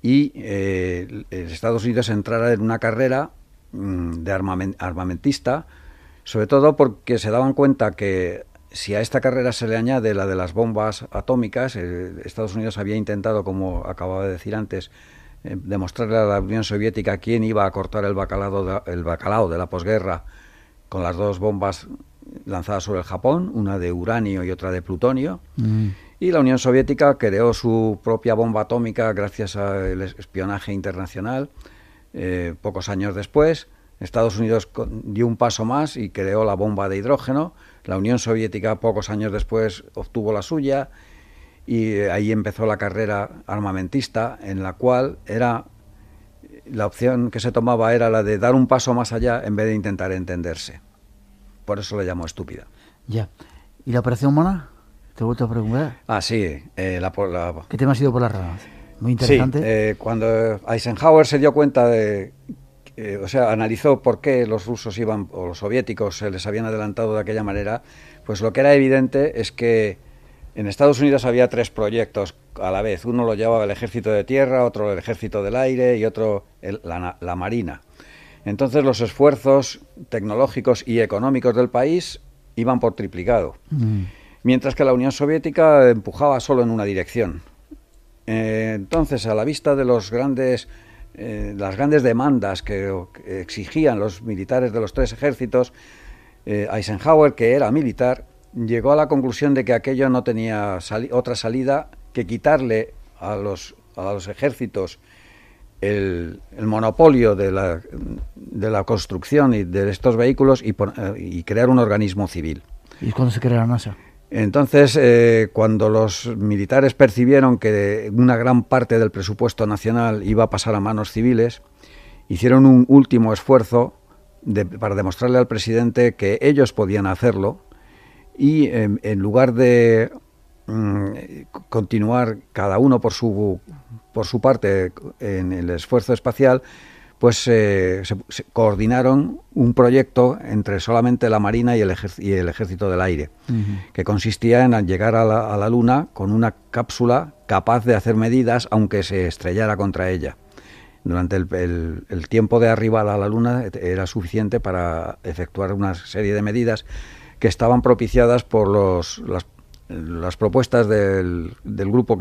y Estados Unidos entrara en una carrera mm, de armamentista, sobre todo porque se daban cuenta que si a esta carrera se le añade la de las bombas atómicas, eh, Estados Unidos había intentado, como acababa de decir antes, eh, demostrarle a la Unión Soviética quién iba a cortar el bacalao de, el bacalao de la posguerra con las dos bombas lanzadas sobre el Japón, una de uranio y otra de plutonio. Mm. Y la Unión Soviética creó su propia bomba atómica gracias al espionaje internacional eh, pocos años después. Estados Unidos dio un paso más y creó la bomba de hidrógeno la Unión Soviética pocos años después obtuvo la suya y eh, ahí empezó la carrera armamentista en la cual era la opción que se tomaba era la de dar un paso más allá en vez de intentar entenderse. Por eso le llamo estúpida.
Ya. ¿Y la operación humana? Te vuelvo a preguntar.
Ah, sí. Eh, la, ¿Qué tema ha sido por la ramas? Muy interesante. Sí, eh, cuando Eisenhower se dio cuenta de eh, o sea, analizó por qué los rusos iban, o los soviéticos se les habían adelantado de aquella manera, pues lo que era evidente es que en Estados Unidos había tres proyectos a la vez. Uno lo llevaba el ejército de tierra, otro el ejército del aire y otro la, marina. Entonces los esfuerzos tecnológicos y económicos del país iban por triplicado, mm. mientras que la Unión Soviética empujaba solo en una dirección. Eh, entonces, a la vista de los grandes eh, las grandes demandas que exigían los militares de los tres ejércitos, eh, Eisenhower, que era militar, llegó a la conclusión de que aquello no tenía otra salida que quitarle a los, a los ejércitos el, monopolio de la, construcción y de estos vehículos y, eh, y crear un organismo civil.
¿Y cuándo se crea la NASA?
Entonces, eh, cuando los militares percibieron que una gran parte del presupuesto nacional iba a pasar a manos civiles, hicieron un último esfuerzo para demostrarle al presidente que ellos podían hacerlo y em, en lugar de mm, continuar cada uno por su, por su parte en el esfuerzo espacial, pues eh, se, coordinaron un proyecto entre solamente la Marina y el, Ejército del Aire, que consistía en llegar a la, Luna con una cápsula capaz de hacer medidas aunque se estrellara contra ella. Durante el, tiempo de arriba a la Luna e, era suficiente para efectuar una serie de medidas que estaban propiciadas por las, propuestas del, grupo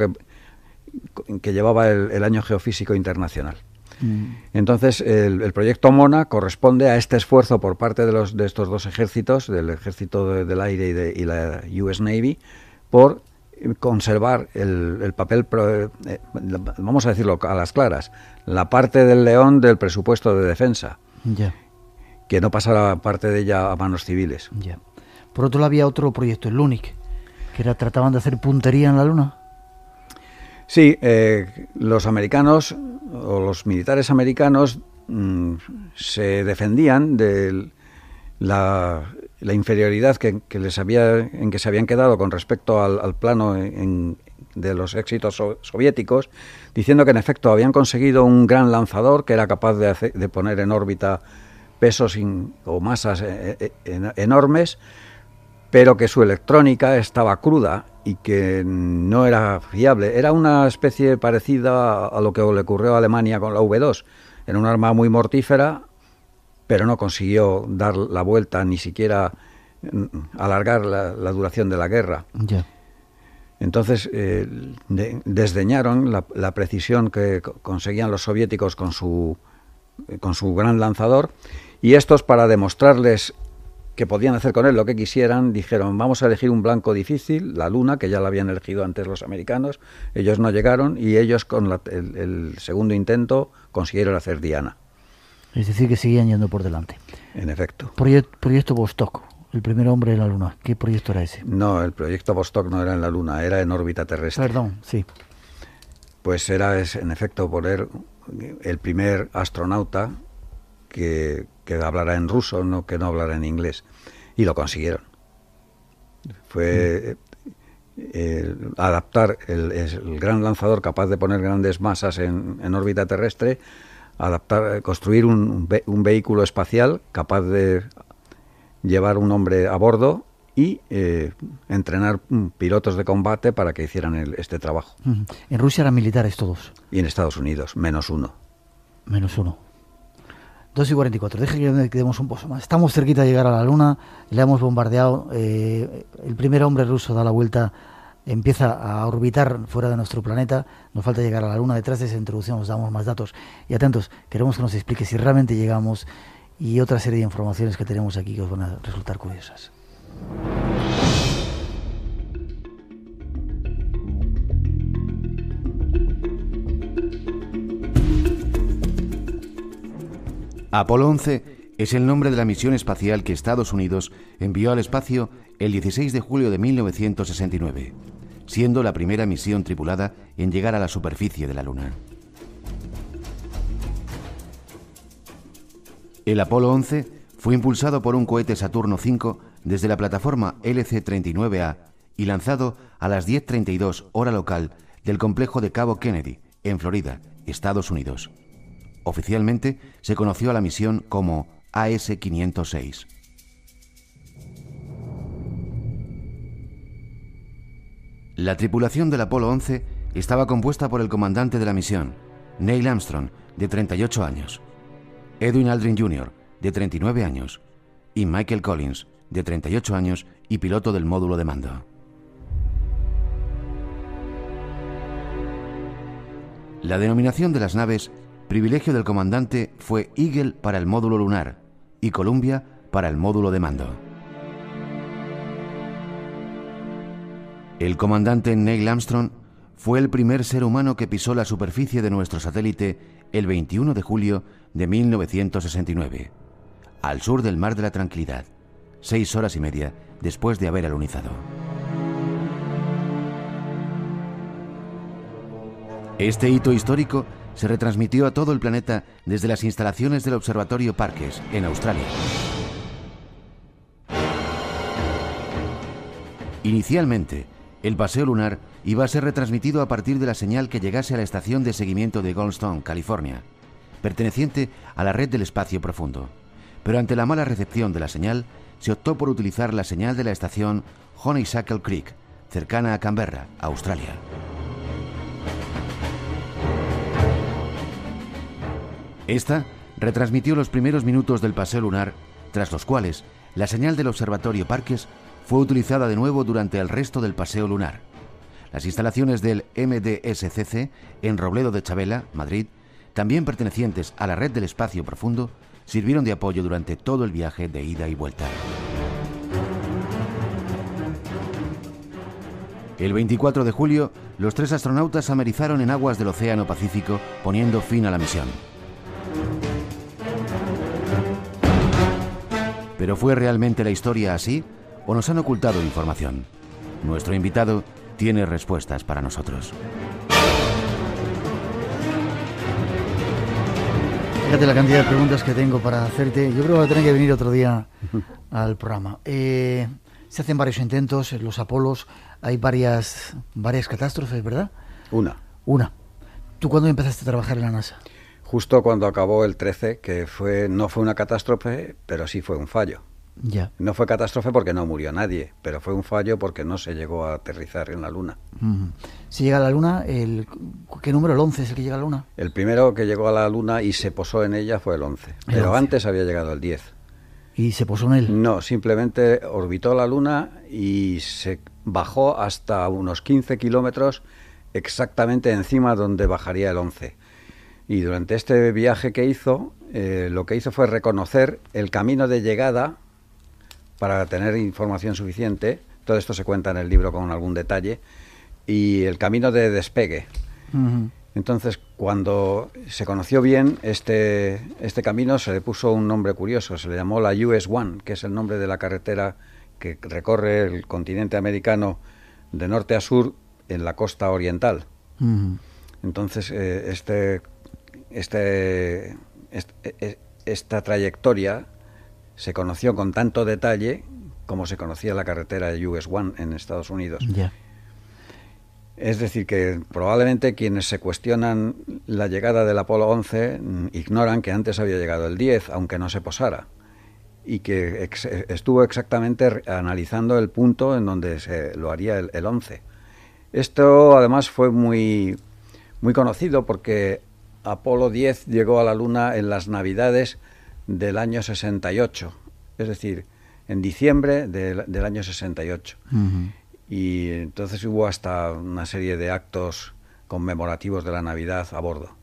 que llevaba el Año Geofísico Internacional. Mm. Entonces, el, proyecto Mona corresponde a este esfuerzo por parte de, los, de estos dos ejércitos, del Ejército del Aire y, de, la US Navy, por conservar el, papel, eh, vamos a decirlo a las claras, la parte del león del presupuesto de defensa, que no pasara parte de ella a manos civiles.
Por otro lado, había otro proyecto, el LUNIC, que era, trataban de hacer puntería en la Luna.
Sí, eh, los americanos o los militares americanos mm, se defendían de la, inferioridad que, en que se habían quedado con respecto al, plano de los éxitos soviéticos, diciendo que en efecto habían conseguido un gran lanzador que era capaz de, poner en órbita pesos o masas eh, eh, enormes pero que su electrónica estaba cruda y que no era fiable. Era una especie parecida a lo que le ocurrió a Alemania con la V2. Era un arma muy mortífera, pero no consiguió dar la vuelta ni siquiera mm, alargar la, duración de la guerra. Entonces eh, desdeñaron la, la, precisión que conseguían los soviéticos con su, eh, con su gran lanzador y estos para demostrarles que podían hacer con él lo que quisieran, dijeron, vamos a elegir un blanco difícil, la Luna, que ya la habían elegido antes los americanos, ellos no llegaron y ellos con el, segundo intento consiguieron hacer Diana.
Es decir, que seguían yendo por delante. En efecto. proyecto Vostok, el primer hombre en la Luna. ¿Qué proyecto era ese?
No, el proyecto Vostok no era en la Luna, era en órbita terrestre. Perdón, sí. Pues era, en efecto, poner el primer astronauta que, que hablará en ruso, no que no hablará en inglés y lo consiguieron. Fue eh, adaptar el, gran lanzador capaz de poner grandes masas en, órbita terrestre, adaptar, construir un, vehículo espacial capaz de llevar un hombre a bordo y eh, entrenar mm, pilotos de combate para que hicieran este trabajo.
En Rusia eran militares todos.
Y en Estados Unidos, menos uno.
Menos uno. 2 y 44, deje que demos un pozo más. Estamos cerquita de llegar a la Luna, le hemos bombardeado. Eh, el primer hombre ruso da la vuelta, empieza a orbitar fuera de nuestro planeta. Nos falta llegar a la Luna. Detrás de esa introducción os damos más datos. Y atentos, queremos que nos explique si realmente llegamos y otra serie de informaciones que tenemos aquí que os van a resultar curiosas.
Apolo 11 es el nombre de la misión espacial que Estados Unidos envió al espacio el 16 de julio de 1969, siendo la primera misión tripulada en llegar a la superficie de la Luna. El Apolo 11 fue impulsado por un cohete Saturno V desde la plataforma LC-39A y lanzado a las 10.32 hora local del complejo de Cabo Kennedy, en Florida, Estados Unidos. Oficialmente se conoció a la misión como AS-506. La tripulación del Apolo 11 estaba compuesta por el comandante de la misión, Neil Armstrong, de 38 años, Edwin Aldrin Jr., de 39 años, y Michael Collins, de 38 años y piloto del módulo de mando. La denominación de las naves privilegio del comandante fue Eagle para el módulo lunar y Columbia para el módulo de mando. El comandante Neil Armstrong fue el primer ser humano que pisó la superficie de nuestro satélite el 21 de julio de 1969, al sur del Mar de la Tranquilidad, seis horas y media después de haber alunizado. Este hito histórico se retransmitió a todo el planeta desde las instalaciones del Observatorio Parques en Australia. Inicialmente, el paseo lunar iba a ser retransmitido a partir de la señal que llegase a la estación de seguimiento de Goldstone, California, perteneciente a la red del espacio profundo. Pero ante la mala recepción de la señal, se optó por utilizar la señal de la estación Honeysuckle Creek, cercana a Canberra, Australia. Esta retransmitió los primeros minutos del paseo lunar, tras los cuales la señal del observatorio Parques fue utilizada de nuevo durante el resto del paseo lunar. Las instalaciones del MDSCC en Robledo de Chabela, Madrid, también pertenecientes a la red del espacio profundo, sirvieron de apoyo durante todo el viaje de ida y vuelta. El 24 de julio, los tres astronautas amerizaron en aguas del Océano Pacífico, poniendo fin a la misión. ¿Pero fue realmente la historia así o nos han ocultado información? Nuestro invitado tiene respuestas para nosotros.
Fíjate la cantidad
de preguntas que tengo para hacerte. Yo creo que voy a tener que venir otro día al programa. Eh, se hacen varios intentos, en los Apolos hay varias, varias catástrofes, ¿verdad? Una. Una. ¿Tú cuándo empezaste a trabajar en la NASA?
justo cuando acabó el 13, que fue no fue una catástrofe, pero sí fue un fallo. Ya. No fue catástrofe porque no murió nadie, pero fue un fallo porque no se llegó a aterrizar en la Luna.
Si llega a la Luna, el, ¿qué número? ¿El 11 es el que llega a la Luna?
El primero que llegó a la Luna y se posó en ella fue el 11, pero antes había llegado el 10. ¿Y se posó en él? No, simplemente orbitó la Luna y se bajó hasta unos 15 kilómetros exactamente encima donde bajaría el 11. Y durante este viaje que hizo, eh, lo que hizo fue reconocer el camino de llegada para tener información suficiente. Todo esto se cuenta en el libro con algún detalle. Y el camino de despegue. Entonces, cuando se conoció bien este, este camino, se le puso un nombre curioso. Se le llamó la US One, que es el nombre de la carretera que recorre el continente americano de norte a sur en la costa oriental. Entonces, eh, este este, e-, esta trayectoria se conoció con tanto detalle como se conocía la carretera US-1 en Estados Unidos. Es decir, que probablemente quienes se cuestionan la llegada del Apolo 11 mm, ignoran que antes había llegado el 10, aunque no se posara, y que e-, estuvo exactamente analizando el punto en donde se lo haría el, 11. Esto además fue muy, muy conocido porque Apolo 10 llegó a la Luna en las Navidades del año 68, es decir, en diciembre del, año 68. Y entonces hubo hasta una serie de actos conmemorativos de la Navidad a bordo.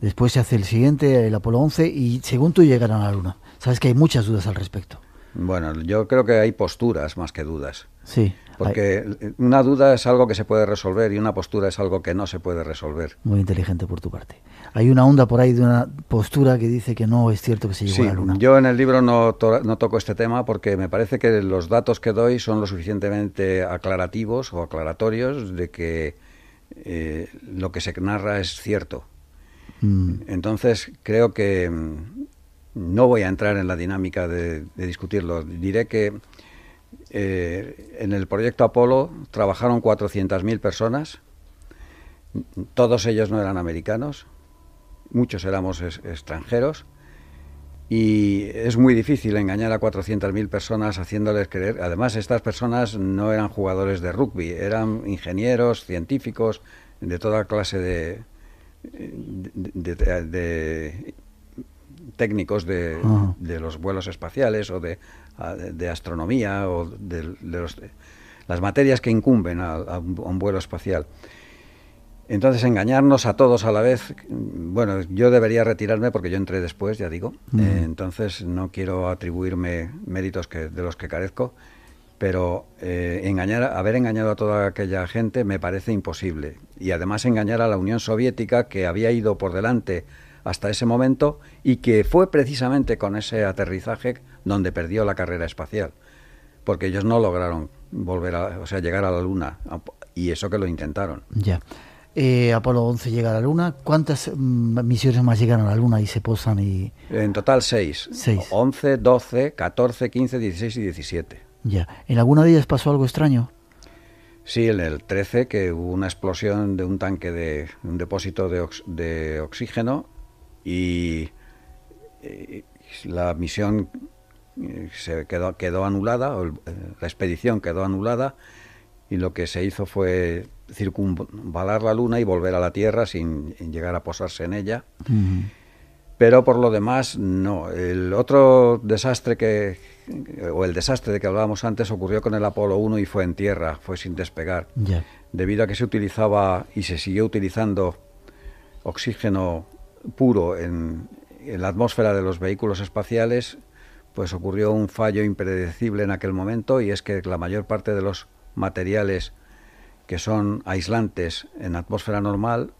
Después se hace el siguiente, el Apolo 11, y según tú llegaron a la Luna. Sabes que hay muchas dudas al respecto.
Bueno, yo creo que hay posturas más que dudas. Sí. Porque una duda es algo que se puede resolver y una postura es algo que no se puede resolver.
Muy inteligente por tu parte. Hay una onda por ahí de una postura que dice que no es cierto que se llegó a la luna.
Yo en el libro no, toco este tema porque me parece que los datos que doy son lo suficientemente aclarativos o aclaratorios de que eh, lo que se narra es cierto. Mm. Entonces creo que mm, no voy a entrar en la dinámica de, de discutirlo. Diré que eh, en el proyecto Apolo trabajaron 400.000 personas, todos ellos no eran americanos, muchos éramos extranjeros, y es muy difícil engañar a 400.000 personas haciéndoles creer. Además, estas personas no eran jugadores de rugby, eran ingenieros, científicos, de toda clase de, de técnicos de, los vuelos espaciales o de, astronomía o de, los, las materias que incumben a, un, vuelo espacial. Entonces, engañarnos a todos a la vez, bueno, yo debería retirarme porque yo entré después, ya digo, eh, entonces no quiero atribuirme méritos de los que carezco, pero eh, engañar, haber engañado a toda aquella gente me parece imposible. Y además engañar a la Unión Soviética, que había ido por delante hasta ese momento y que fue precisamente con ese aterrizaje donde perdió la carrera espacial, porque ellos no lograron volver a, o sea, llegar a la Luna y eso que lo intentaron. Ya.
Eh, Apolo 11 llega a la Luna. ¿Cuántas mm, misiones más llegan a la Luna y se posan? y
En total seis. 11, 12, 14, 15, 16 y 17.
Ya. ¿En alguna de ellas pasó algo extraño?
Sí, en el 13 que hubo una explosión de un tanque de un depósito de, de oxígeno y eh, la misión eh, se quedó, quedó anulada, eh, la expedición quedó anulada y lo que se hizo fue circunvalar la Luna y volver a la Tierra sin llegar a posarse en ella. Pero por lo demás, no. El otro desastre que, o el desastre de que hablábamos antes, ocurrió con el Apolo 1 y fue en tierra, fue sin despegar. Debido a que se utilizaba y se siguió utilizando oxígeno puro en, la atmósfera de los vehículos espaciales, pues ocurrió un fallo impredecible en aquel momento y es que la mayor parte de los materiales que son aislantes en atmósfera normal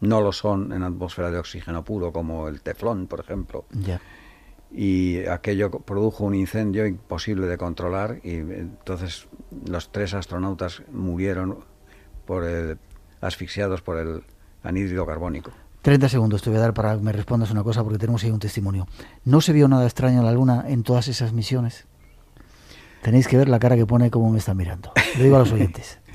no lo son en atmósfera de oxígeno puro, como el teflón, por ejemplo. Y aquello produjo un incendio imposible de controlar y entonces los tres astronautas murieron por asfixiados por el anhídrido carbónico.
30 segundos te voy a dar para que me respondas una cosa porque tenemos ahí un testimonio. ¿No se vio nada extraño en la Luna en todas esas misiones? Tenéis que ver la cara que pone cómo me está mirando. Lo digo a los oyentes.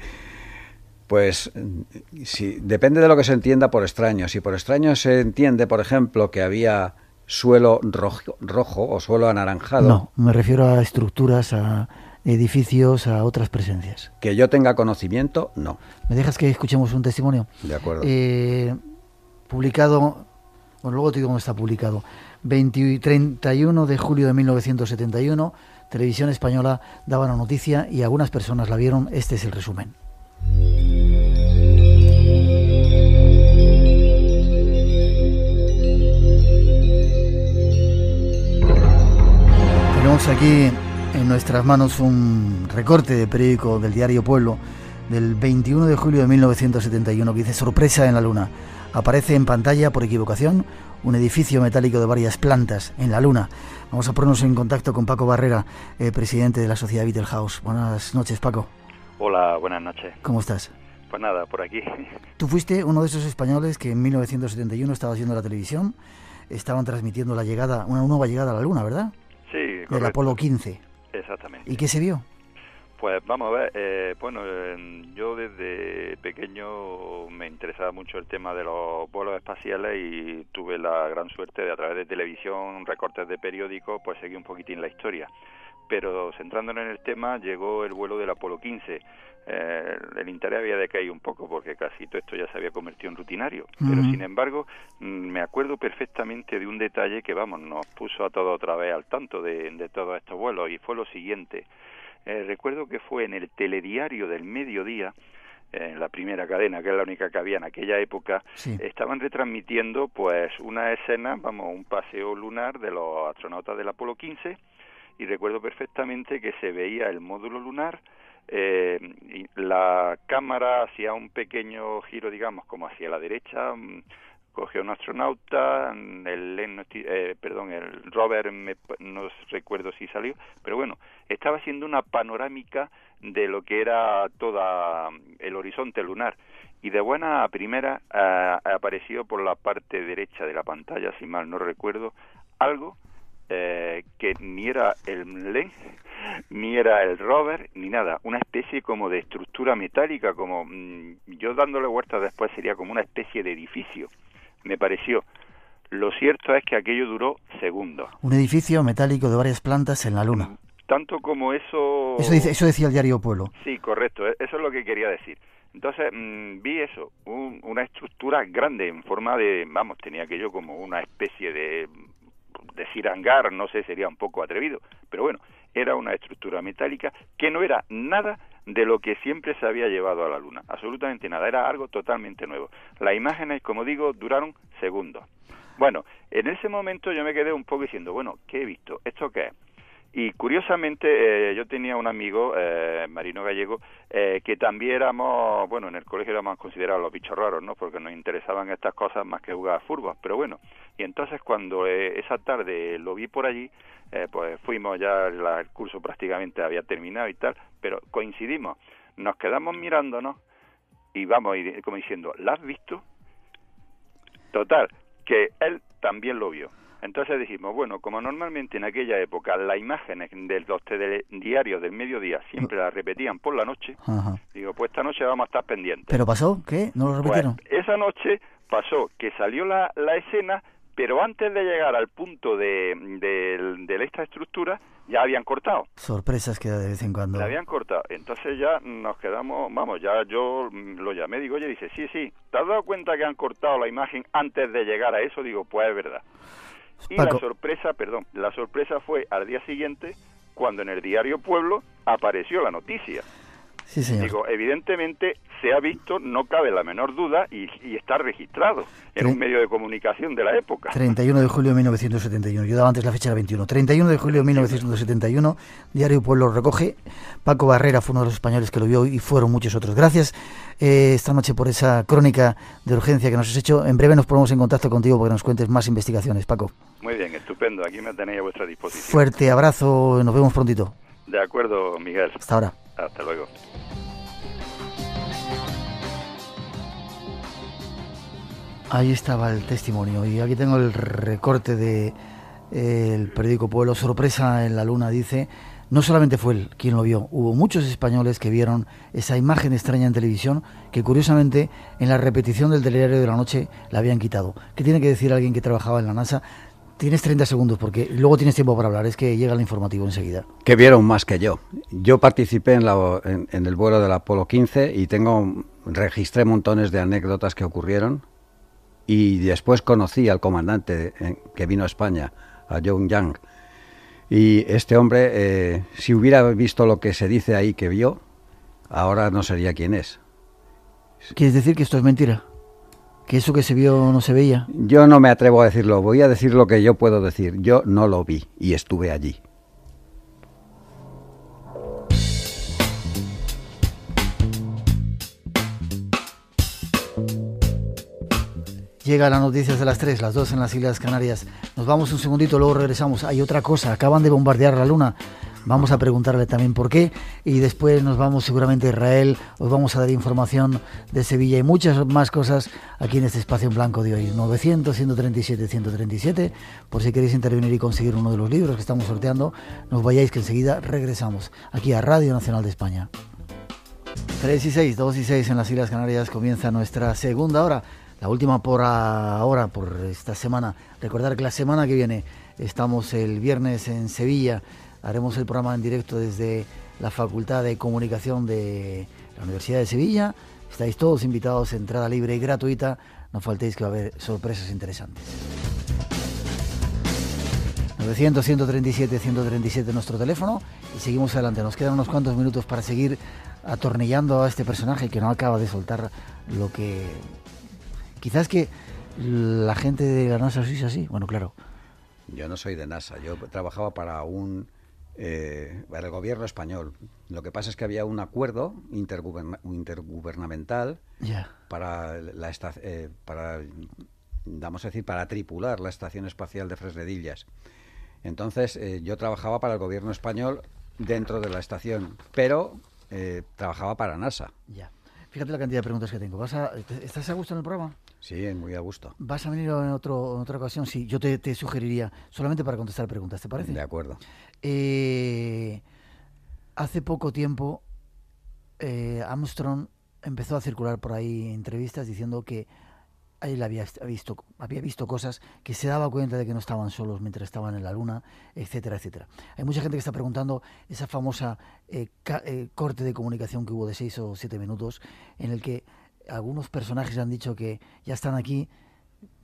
Pues depende de lo que se entienda por extraño. Si por extraño se entiende, por ejemplo, que había suelo rojo, rojo o suelo anaranjado. No,
me refiero a estructuras, a edificios, a otras presencias.
Que yo tenga conocimiento, no.
¿Me dejas que escuchemos un testimonio? De acuerdo. Eh, publicado, bueno, luego te digo cómo está publicado, 31 de julio de 1971, Televisión Española daba la noticia y algunas personas la vieron, este es el resumen. Tenemos aquí en nuestras manos un recorte de periódico del diario Pueblo del 21 de julio de 1971 que dice Sorpresa en la Luna aparece en pantalla por equivocación un edificio metálico de varias plantas en la Luna. Vamos a ponernos en contacto con Paco Barrera, eh, presidente de la Sociedad House. Buenas noches, Paco.
Hola, buenas noches. ¿Cómo estás? Pues nada, por aquí.
Tú fuiste uno de esos españoles que en 1971 estaba haciendo la televisión, estaban transmitiendo la llegada, una nueva llegada a la Luna, ¿verdad?
Sí, correcto. Del Apolo 15. Exactamente. ¿Y qué se vio? Pues vamos a ver, eh, bueno, yo desde pequeño me interesaba mucho el tema de los vuelos espaciales y tuve la gran suerte de a través de televisión, recortes de periódicos, pues seguir un poquitín la historia. Pero centrándonos en el tema, llegó el vuelo del Apolo 15. Eh, el interés había decaído un poco porque casi todo esto ya se había convertido en rutinario. Pero sin embargo, mm, me acuerdo perfectamente de un detalle que, vamos, nos puso a todos otra vez al tanto de todos estos vuelos y fue lo siguiente. Eh, recuerdo que fue en el telediario del mediodía, en la primera cadena, que es la única que había en aquella época, estaban retransmitiendo pues una escena, vamos, un paseo lunar de los astronautas del Apolo 15 y recuerdo perfectamente que se veía el módulo lunar, eh, y la cámara hacía un pequeño giro, digamos, como hacia la derecha, mm, cogió un astronauta, el, eh, perdón, el rover, me, no recuerdo si salió, pero bueno, estaba haciendo una panorámica de lo que era toda mm, el horizonte lunar y de buena primera ah, apareció por la parte derecha de la pantalla, si mal no recuerdo, algo eh, que ni era el len, ni era el rover, ni nada, una especie como de estructura metálica, como mm, yo dándole vueltas después sería como una especie de edificio me pareció. Lo cierto es que aquello duró segundos.
Un edificio metálico de varias plantas en la Luna.
Tanto como eso... Eso, eso decía el diario Pueblo. Sí, correcto, e-, eso es lo que quería decir. Entonces mm, vi eso, una estructura grande en forma de, vamos, tenía aquello como una especie de ...de hangar, no sé, sería un poco atrevido, pero bueno, era una estructura metálica que no era nada de lo que siempre se había llevado a la Luna. Absolutamente nada, era algo totalmente nuevo. Las imágenes, como digo, duraron segundos. Bueno, en ese momento yo me quedé un poco diciendo, bueno, ¿qué he visto? ¿Esto qué es? Y curiosamente eh, yo tenía un amigo, eh, Marino Gallego, eh, que también éramos, bueno, en el colegio éramos considerados los bichos raros, ¿no? Porque nos interesaban estas cosas más que jugar a fútbol, pero bueno. Y entonces cuando esa tarde lo vi por allí, pues fuimos ya, el curso prácticamente había terminado y tal, pero coincidimos. Nos quedamos mirándonos y vamos como diciendo, ¿la has visto? Total, que él también lo vio. Entonces dijimos, bueno, como normalmente en aquella época las imágenes de los diarios del mediodía siempre las repetían por la noche, digo, pues esta noche vamos a estar pendientes.
¿Pero pasó? ¿Qué? ¿No lo pues repitieron?
esa noche pasó que salió la, escena, pero antes de llegar al punto de, de, esta estructura, ya habían cortado.
Sorpresas que de
vez en cuando. La habían cortado. Entonces ya nos quedamos, vamos, ya yo mm, lo llamé, digo, oye, dice, sí, sí, ¿te has dado cuenta que han cortado la imagen antes de llegar a eso? Digo, pues es verdad. Y la sorpresa, perdón, la sorpresa fue al día siguiente cuando en el diario Pueblo apareció la noticia.
Sí,
señor. Digo,
evidentemente se ha visto, no cabe la menor duda, y, está registrado en un medio de comunicación de la época. 31
de julio de 1971, yo daba antes la fecha del 21. 31 de julio de 1971, Diario Pueblo recoge. Paco Barrera fue uno de los españoles que lo vio y fueron muchos otros. Gracias eh, esta noche por esa crónica de urgencia que nos has hecho. En breve nos ponemos en contacto contigo para que nos cuentes más investigaciones, Paco.
Muy bien, estupendo. Aquí me tenéis a vuestra disposición. Fuerte
abrazo, nos vemos prontito.
De acuerdo, Miguel. Hasta ahora. Hasta luego.
Ahí estaba el testimonio y aquí tengo el recorte de el periódico Pueblo Sorpresa en la Luna dice, no solamente fue él quien lo vio, hubo muchos españoles que vieron esa imagen extraña en televisión que curiosamente en la repetición del telediario de la noche la habían quitado. ¿Qué tiene que decir alguien que trabajaba en la NASA? Tienes 30 segundos porque luego tienes tiempo para hablar, es que llega el informativo enseguida.
Que vieron más que yo. Yo participé en, el vuelo del Apolo 15 y tengo registré montones de anécdotas que ocurrieron y después conocí al comandante eh, que vino a España, a John Young. Y este hombre, eh, si hubiera visto lo que se dice ahí que vio, ahora no sería quien es.
¿Quieres decir que esto es mentira? ¿Que eso que se vio no se veía?
Yo no me atrevo a decirlo, voy a decir lo que yo puedo decir. Yo no lo vi y estuve allí.
Llega la noticia de las 3, las 2 en las Islas Canarias. Nos vamos un segundito, luego regresamos. Hay otra cosa, acaban de bombardear la Luna. Vamos a preguntarle también por qué y después nos vamos seguramente a Israel, os vamos a dar información de Sevilla y muchas más cosas aquí en este espacio en blanco de hoy. 900, 137, 137, por si queréis intervenir y conseguir uno de los libros que estamos sorteando, nos vayáis que enseguida regresamos aquí a Radio Nacional de España. 3 y 6, 2 y 6 en las Islas Canarias comienza nuestra segunda hora. La última por ahora, por esta semana. Recordar que la semana que viene estamos el viernes en Sevilla. Haremos el programa en directo desde la Facultad de Comunicación de la Universidad de Sevilla. Estáis todos invitados, entrada libre y gratuita. No faltéis que va a haber sorpresas interesantes. 900, 137, 137 nuestro teléfono y seguimos adelante. Nos quedan unos cuantos minutos para seguir atornillando a este personaje que no acaba de soltar lo que Quizás que la gente de la NASA sí es así. Bueno, claro.
Yo no soy de NASA. Yo trabajaba para un eh, para el gobierno español. Lo que pasa es que había un acuerdo intergubernamental para la eh, para vamos a decir para tripular la estación espacial de Fresnedillas. Entonces eh, yo trabajaba para el gobierno español dentro de la estación, pero trabajaba para NASA.
Ya. Fíjate la cantidad de preguntas que tengo. ¿Vas ¿Estás a gusto en el programa?
Sí, muy a gusto.
Vas a venir en, otro, otra ocasión, sí. Yo te, sugeriría, solamente para contestar preguntas, ¿te parece? De acuerdo. Eh, hace poco tiempo, eh, Armstrong empezó a circular por ahí entrevistas diciendo que él había visto, había visto cosas que se daba cuenta de que no estaban solos mientras estaban en la luna, etcétera, etcétera. Hay mucha gente que está preguntando esa famosa eh, eh, corte de comunicación que hubo de seis o siete minutos en el que algunos personajes han dicho que ya están aquí,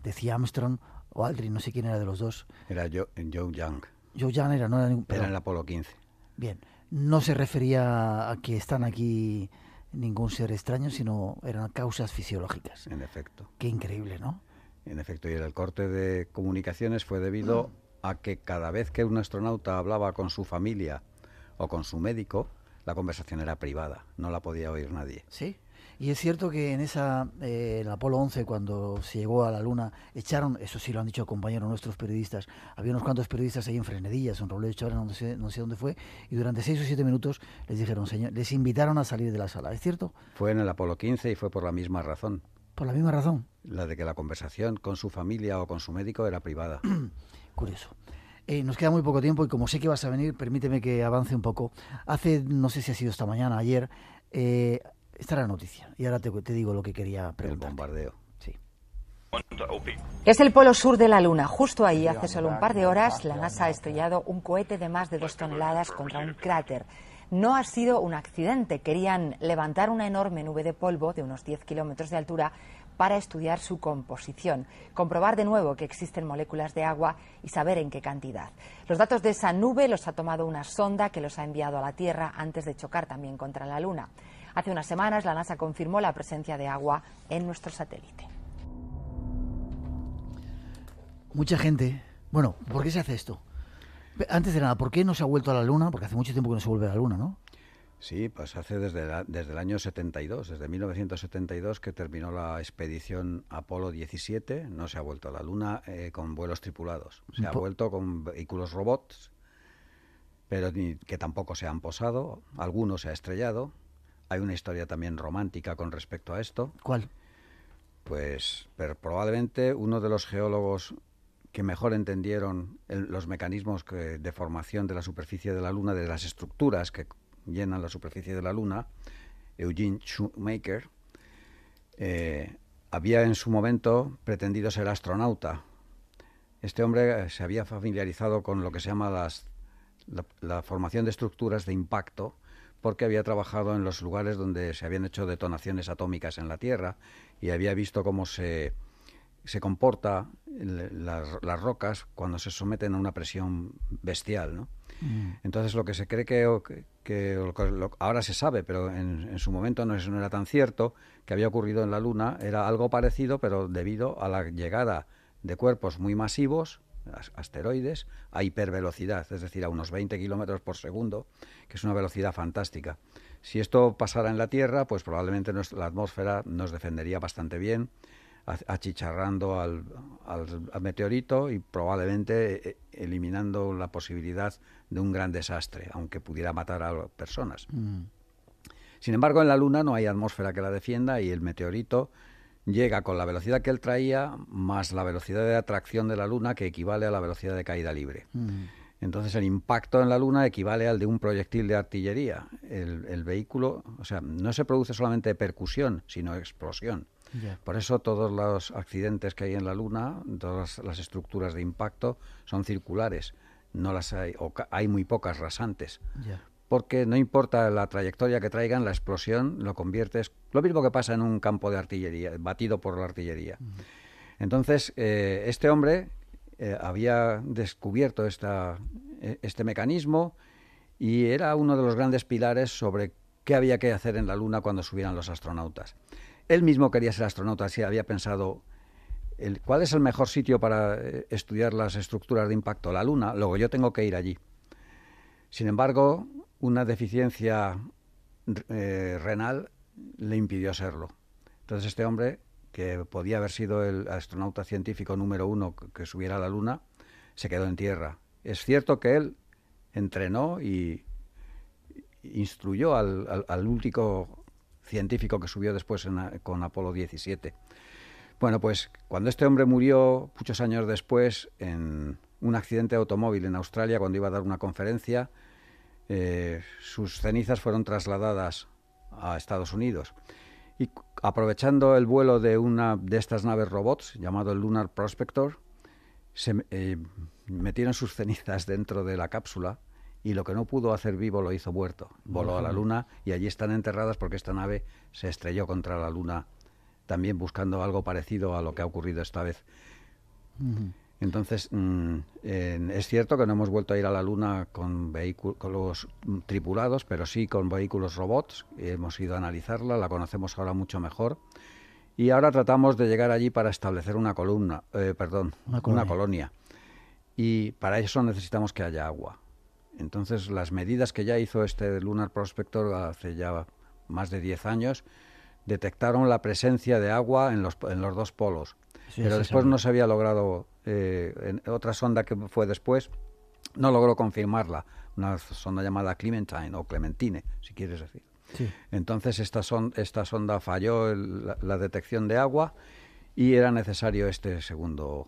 decía Armstrong o Aldrin, no sé quién era de los dos.
Era Joe, Joe Young.
Joe Young era, no era ningún... Era en el Apolo 15. Bien, no se refería a que están aquí ningún ser extraño, sino eran causas fisiológicas. En efecto. Qué increíble, ¿no?
En efecto, y el corte de comunicaciones fue debido mm. a que cada vez que un astronauta hablaba con su familia o con su médico, la conversación era privada, no la podía oír nadie. Sí.
Y es cierto que en esa, eh, el Apolo 11, cuando se llegó a la Luna, echaron, eso sí lo han dicho compañeros nuestros periodistas, había unos cuantos periodistas ahí en Fresnedillas, en Robledo Chavales, no sé, no sé dónde fue, y durante seis o siete minutos les dijeron, señor, les invitaron a salir de la sala, ¿es cierto?
Fue en el Apolo 15 y fue por la misma razón.
Por la misma razón.
La de que la conversación con su familia o con su médico era privada. Curioso.
Eh, nos queda muy poco tiempo y como sé que vas a venir, permíteme que avance un poco. Hace, no sé si ha sido esta mañana, ayer, eh, esta es la noticia. Y ahora te, digo lo que quería
preguntar. El bombardeo.
Es
el polo sur de la Luna. Justo ahí, hace solo un par de horas, la NASA ha estrellado un cohete de más de dos toneladas contra un cráter. No ha sido un accidente. Querían levantar una enorme nube de polvo de unos 10 kilómetros de altura para estudiar su composición, comprobar de nuevo que existen moléculas de agua y saber en qué cantidad. Los datos de esa nube los ha tomado una sonda que los ha enviado a la Tierra antes de chocar también contra la Luna. Hace unas semanas la NASA confirmó la presencia de agua en
nuestro satélite.
Mucha gente. Bueno, ¿por qué se hace esto? Antes de nada, ¿por qué no se ha vuelto a la Luna? Porque hace mucho tiempo que no se vuelve a la Luna, ¿no?
Sí, pues hace desde, desde el año 72, desde 1972 que terminó la expedición Apolo 17, no se ha vuelto a la Luna eh, con vuelos tripulados, se ha vuelto con vehículos robots, pero que tampoco se han posado, algunos se ha estrellado, hay una historia también romántica con respecto a esto. ¿Cuál? Pues probablemente uno de los geólogos que mejor entendieron los mecanismos de formación de la superficie de la Luna, de las estructuras que llenan la superficie de la Luna, Eugene Shoemaker, eh, había en su momento pretendido ser astronauta. Este hombre eh, se había familiarizado con lo que se llama la formación de estructuras de impacto, porque había trabajado en los lugares donde se habían hecho detonaciones atómicas en la Tierra y había visto cómo se, se comporta las, rocas cuando se someten a una presión bestial. Mm. Entonces lo que se cree que, ahora se sabe, pero en, su momento no, era tan cierto, que había ocurrido en la Luna, era algo parecido, pero debido a la llegada de cuerpos muy masivos asteroides, a hipervelocidad, es decir, a unos 20 kilómetros por segundo, que es una velocidad fantástica. Si esto pasara en la Tierra, pues probablemente la atmósfera nos defendería bastante bien, achicharrando al, al, meteorito y probablemente e, e, eliminando la posibilidad de un gran desastre, aunque pudiera matar a personas. Mm. Sin embargo, en la Luna no hay atmósfera que la defienda y el meteorito llega con la velocidad que él traía más la velocidad de atracción de la Luna, que equivale a la velocidad de caída libre. Mm. Entonces el impacto en la Luna equivale al de un proyectil de artillería. El, vehículo, o sea, no se produce solamente percusión, sino explosión. Por eso todos los accidentes que hay en la Luna, todas las estructuras de impacto son circulares. No las hay, o hay muy pocas rasantes, porque no importa la trayectoria que traigan, la explosión lo conviertes, lo mismo que pasa en un campo de artillería, batido por la artillería. Entonces, eh, este hombre eh, había descubierto esta, e, este mecanismo y era uno de los grandes pilares sobre qué había que hacer en la Luna cuando subieran los astronautas. Él mismo quería ser astronauta, así había pensado el, cuál es el mejor sitio para eh, estudiar las estructuras de impacto, la Luna, luego yo tengo que ir allí. Sin embargo, una deficiencia eh, renal le impidió serlo. Entonces este hombre, que podía haber sido el astronauta científico número uno que subiera a la Luna, se quedó en tierra. Es cierto que él entrenó y instruyó al, último científico que subió después con Apolo 17. Bueno, pues cuando este hombre murió muchos años después en un accidente de automóvil en Australia, cuando iba a dar una conferencia, eh, sus cenizas fueron trasladadas a Estados Unidos. Y aprovechando el vuelo de una de estas naves robots, llamado el Lunar Prospector, se eh, metieron sus cenizas dentro de la cápsula y lo que no pudo hacer vivo lo hizo muerto. Voló a la Luna y allí están enterradas porque esta nave se estrelló contra la Luna, también buscando algo parecido a lo que ha ocurrido esta vez. Entonces, mm, es cierto que no hemos vuelto a ir a la Luna con vehículos mm, tripulados, pero sí con vehículos robots. Hemos ido a analizarla, la conocemos ahora mucho mejor. Y ahora tratamos de llegar allí para establecer una columna, eh, perdón, una colonia. Y para eso necesitamos que haya agua. Entonces, las medidas que ya hizo este Lunar Prospector hace ya más de 10 años detectaron la presencia de agua en los, en los dos polos. pero después no se había logrado eh, en otra sonda que fue después, no logró confirmarla, una sonda llamada Clementine o Clementine, si quieres decir. Entonces esta, son, esta sonda falló la, detección de agua y era necesario este segundo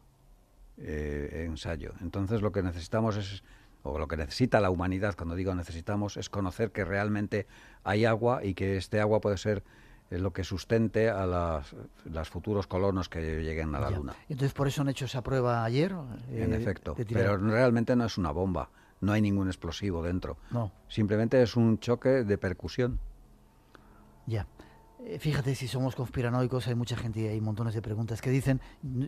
eh, ensayo. Entonces lo que necesitamos es, o lo que necesita la humanidad, cuando digo necesitamos, es conocer que realmente hay agua y que este agua puede ser es lo que sustente a los futuros colonos que lleguen a la Luna.
Entonces, por eso han hecho esa prueba ayer. Eh, en efecto, pero
realmente no es una bomba, no hay ningún explosivo dentro. No. Simplemente es un choque de percusión.
Ya. Eh, fíjate, si somos conspiranoicos, hay mucha gente y hay montones de preguntas que dicen,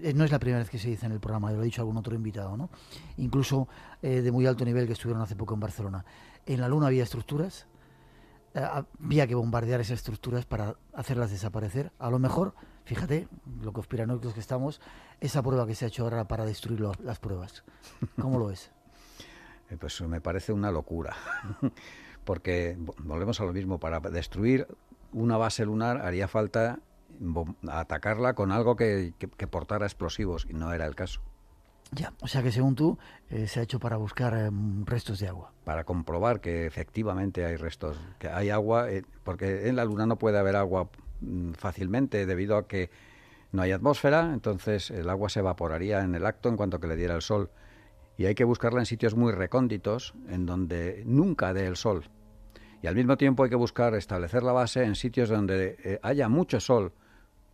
eh, no es la primera vez que se dice en el programa, lo ha dicho algún otro invitado, ¿no? Incluso de muy alto nivel que estuvieron hace poco en Barcelona. ¿En la Luna había estructuras? Eh, había que bombardear esas estructuras para hacerlas desaparecer. A lo mejor, fíjate, lo conspiranoicos que estamos, esa prueba que se ha hecho ahora para destruir las pruebas. ¿Cómo lo es?
Eh, pues me parece una locura, porque volvemos a lo mismo, para destruir una base lunar haría falta atacarla con algo que portara explosivos, y no era el caso
o sea que según tú eh, se ha hecho para buscar eh, restos de agua.
Para comprobar que efectivamente hay restos, que hay agua, eh, porque en la Luna no puede haber agua mm, fácilmente debido a que no hay atmósfera, entonces el agua se evaporaría en el acto en cuanto que le diera el sol. Y hay que buscarla en sitios muy recónditos, en donde nunca dé el sol. Y al mismo tiempo hay que buscar establecer la base en sitios donde haya mucho sol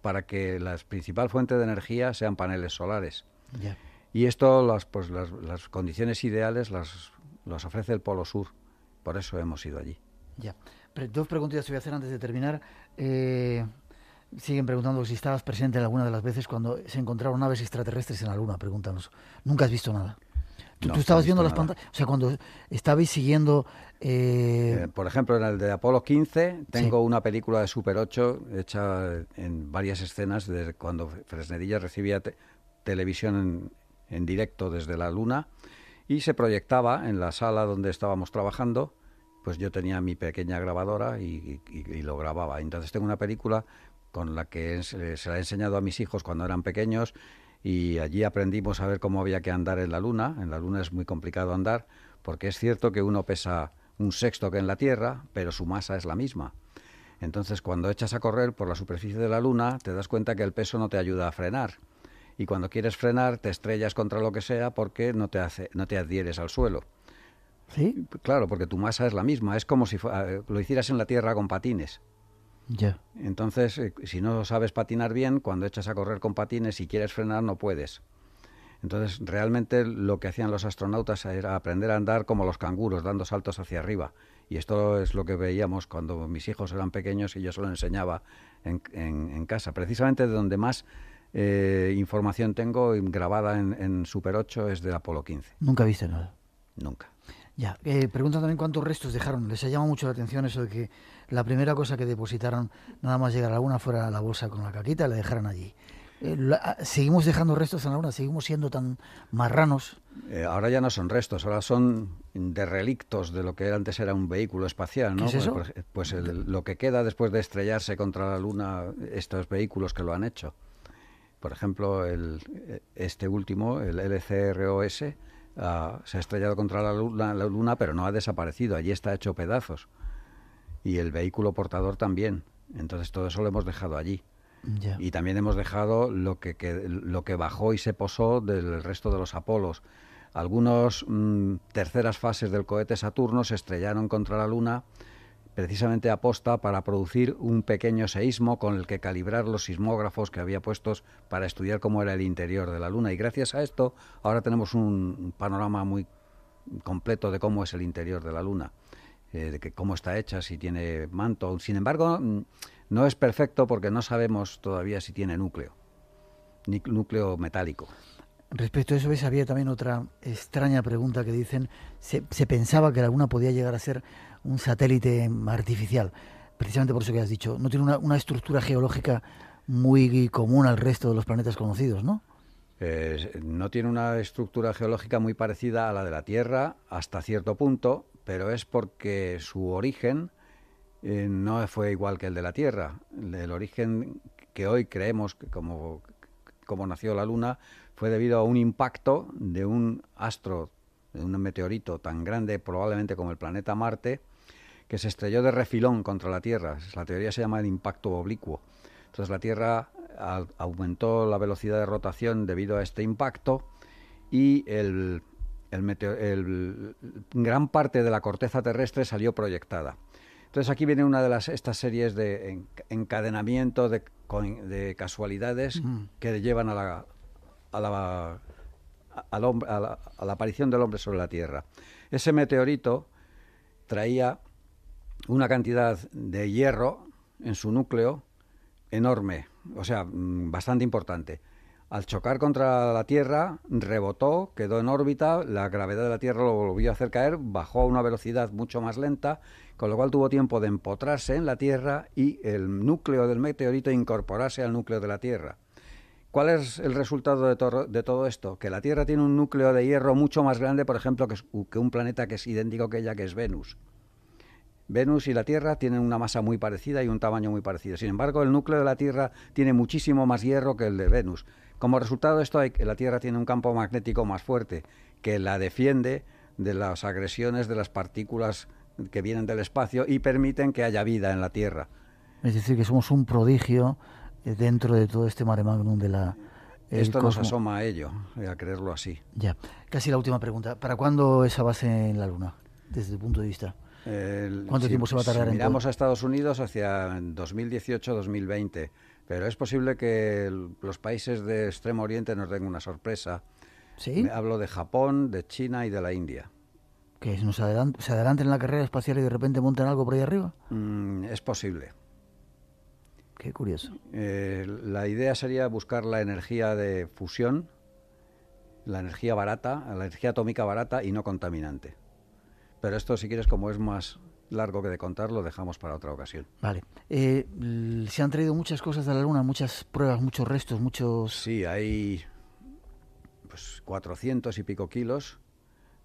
para que la principal fuente de energía sean paneles solares. Ya. Y esto, pues, las, condiciones ideales las, las, ofrece el Polo Sur, por eso hemos ido allí.
Ya. dos preguntas que voy a hacer antes de terminar. Eh, siguen preguntando si estabas presente en alguna de las veces cuando se encontraron naves extraterrestres en la Luna, pregúntanos. Nunca has visto nada.
Tú, estabas viendo las
pantallas, o sea, cuando estabais siguiendo... Eh, eh,
por ejemplo, en el de Apolo 15 tengo una película de Super 8 hecha en varias escenas de cuando Fresnedilla recibía televisión en en directo desde la Luna y se proyectaba en la sala donde estábamos trabajando. Pues yo tenía mi pequeña grabadora y, lo grababa. Entonces tengo una película con la que se, eh, se la he enseñado a mis hijos cuando eran pequeños y allí aprendimos a ver cómo había que andar en la Luna. En la Luna es muy complicado andar porque es cierto que uno pesa un sexto que en la Tierra, pero su masa es la misma. Entonces, cuando echas a correr por la superficie de la Luna, te das cuenta que el peso no te ayuda a frenar y cuando quieres frenar te estrellas contra lo que sea porque no te, hace, no te adhieres al suelo. ¿Sí? Claro, porque tu masa es la misma, es como si ah, lo hicieras en la tierra con patines. Ya. Entonces, eh, si no sabes patinar bien, cuando echas a correr con patines y quieres frenar, no puedes. Entonces, realmente lo que hacían los astronautas era aprender a andar como los canguros, dando saltos hacia arriba. Y esto es lo que veíamos cuando mis hijos eran pequeños y yo se lo enseñaba en, en casa, precisamente de donde más eh, información tengo grabada en, Super 8 es de Apolo 15.
¿Nunca viste nada? Nunca. Ya, eh, pregunta también cuántos restos dejaron. Les ha llamado mucho la atención eso de que la primera cosa que depositaron, nada más llegar a la una, fuera la bolsa con la caquita la dejaron allí. Eh, ah, ¿Seguimos dejando restos en la luna? ¿Seguimos siendo tan marranos?
ahora ya no son restos, ahora son de relictos de lo que antes era un vehículo espacial, ¿no? Pues, pues, pues lo que queda después de estrellarse contra la luna, estos vehículos que lo han hecho. Por ejemplo, el, e, este último, el LCROS, ah, se ha estrellado contra la luna, la luna, pero no ha desaparecido. Allí está hecho pedazos. Y el vehículo portador también. Entonces, todo eso lo hemos dejado allí. Y también hemos dejado lo que, lo que bajó y se posó del resto de los Apolos. Algunas mm, terceras fases del cohete Saturno se estrellaron contra la Luna precisamente aposta para producir un pequeño seísmo con el que calibrar los sismógrafos que había puestos para estudiar cómo era el interior de la Luna. Y gracias a esto ahora tenemos un panorama muy completo de cómo es el interior de la Luna, eh, de que cómo está hecha, si tiene manto. Sin embargo, mm, no es perfecto porque no sabemos todavía si tiene núcleo, ni núcleo metálico.
Respecto a eso, había también otra extraña pregunta que dicen, se pensaba que la Luna podía llegar a ser un satélite artificial, precisamente por eso que has dicho, no tiene una, estructura geológica muy común al resto de los planetas conocidos, ¿no?
no tiene una estructura geológica muy parecida a la de la Tierra hasta cierto punto, pero es porque su origen eh, no fue igual que el de la Tierra. El origen que hoy creemos que como, como nació la Luna fue debido a un impacto de un astro, de un meteorito tan grande probablemente como el planeta Marte, que se estrelló de refilón contra la Tierra. La teoría se llama el impacto oblicuo. Entonces la Tierra aumentó la velocidad de rotación debido a este impacto y el, gran parte de la corteza terrestre salió proyectada. Entonces aquí viene una de las, estas series de encadenamiento de, casualidades que llevan a la, a la, a la aparición del hombre sobre la Tierra. Ese meteorito traía una cantidad de hierro en su núcleo enorme, o sea, mm, bastante importante. Al chocar contra la Tierra, rebotó, quedó en órbita, la gravedad de la Tierra lo volvió a hacer caer, bajó a una velocidad mucho más lenta, con lo cual tuvo tiempo de empotrarse en la Tierra y el núcleo del meteorito incorporarse al núcleo de la Tierra. ¿Cuál es el resultado de, todo esto? Que la Tierra tiene un núcleo de hierro mucho más grande, por ejemplo, que, que, un planeta que es idéntico que ella, que es Venus. Venus y la Tierra tienen una masa muy parecida y un tamaño muy parecido. Sin embargo, el núcleo de la Tierra tiene muchísimo más hierro que el de Venus. Como resultado de esto, la Tierra tiene un campo magnético más fuerte que la defiende de las agresiones de las partículas que vienen del espacio y permiten que haya vida en la Tierra.
Es decir, que somos un prodigio eh, dentro de todo este mare magnum de la... Eh, esto nos asoma
a ello, eh, a creerlo así.
Ya. Casi la última pregunta. ¿Para cuándo esa base en la Luna, desde el punto de vista? ¿Cuánto tiempo se va a tardar? en
miramos a Estados Unidos hacia 2018-2020, pero es posible que los países de Extremo Oriente nos den una sorpresa. ¿Sí? hablo de Japón, de China y de la India.
¿Que se adelanten en la carrera espacial y de repente monten algo por ahí arriba?
Mm, es posible. Qué curioso. Eh, la idea sería buscar la energía de fusión, la energía barata, la energía atómica barata y no contaminante. Pero esto, si quieres, como es más largo que de contar, lo dejamos para otra ocasión.
Vale. Eh, se han traído muchas cosas de la Luna, muchas pruebas, muchos
restos, muchos... Sí, hay pues 400 y pico kilos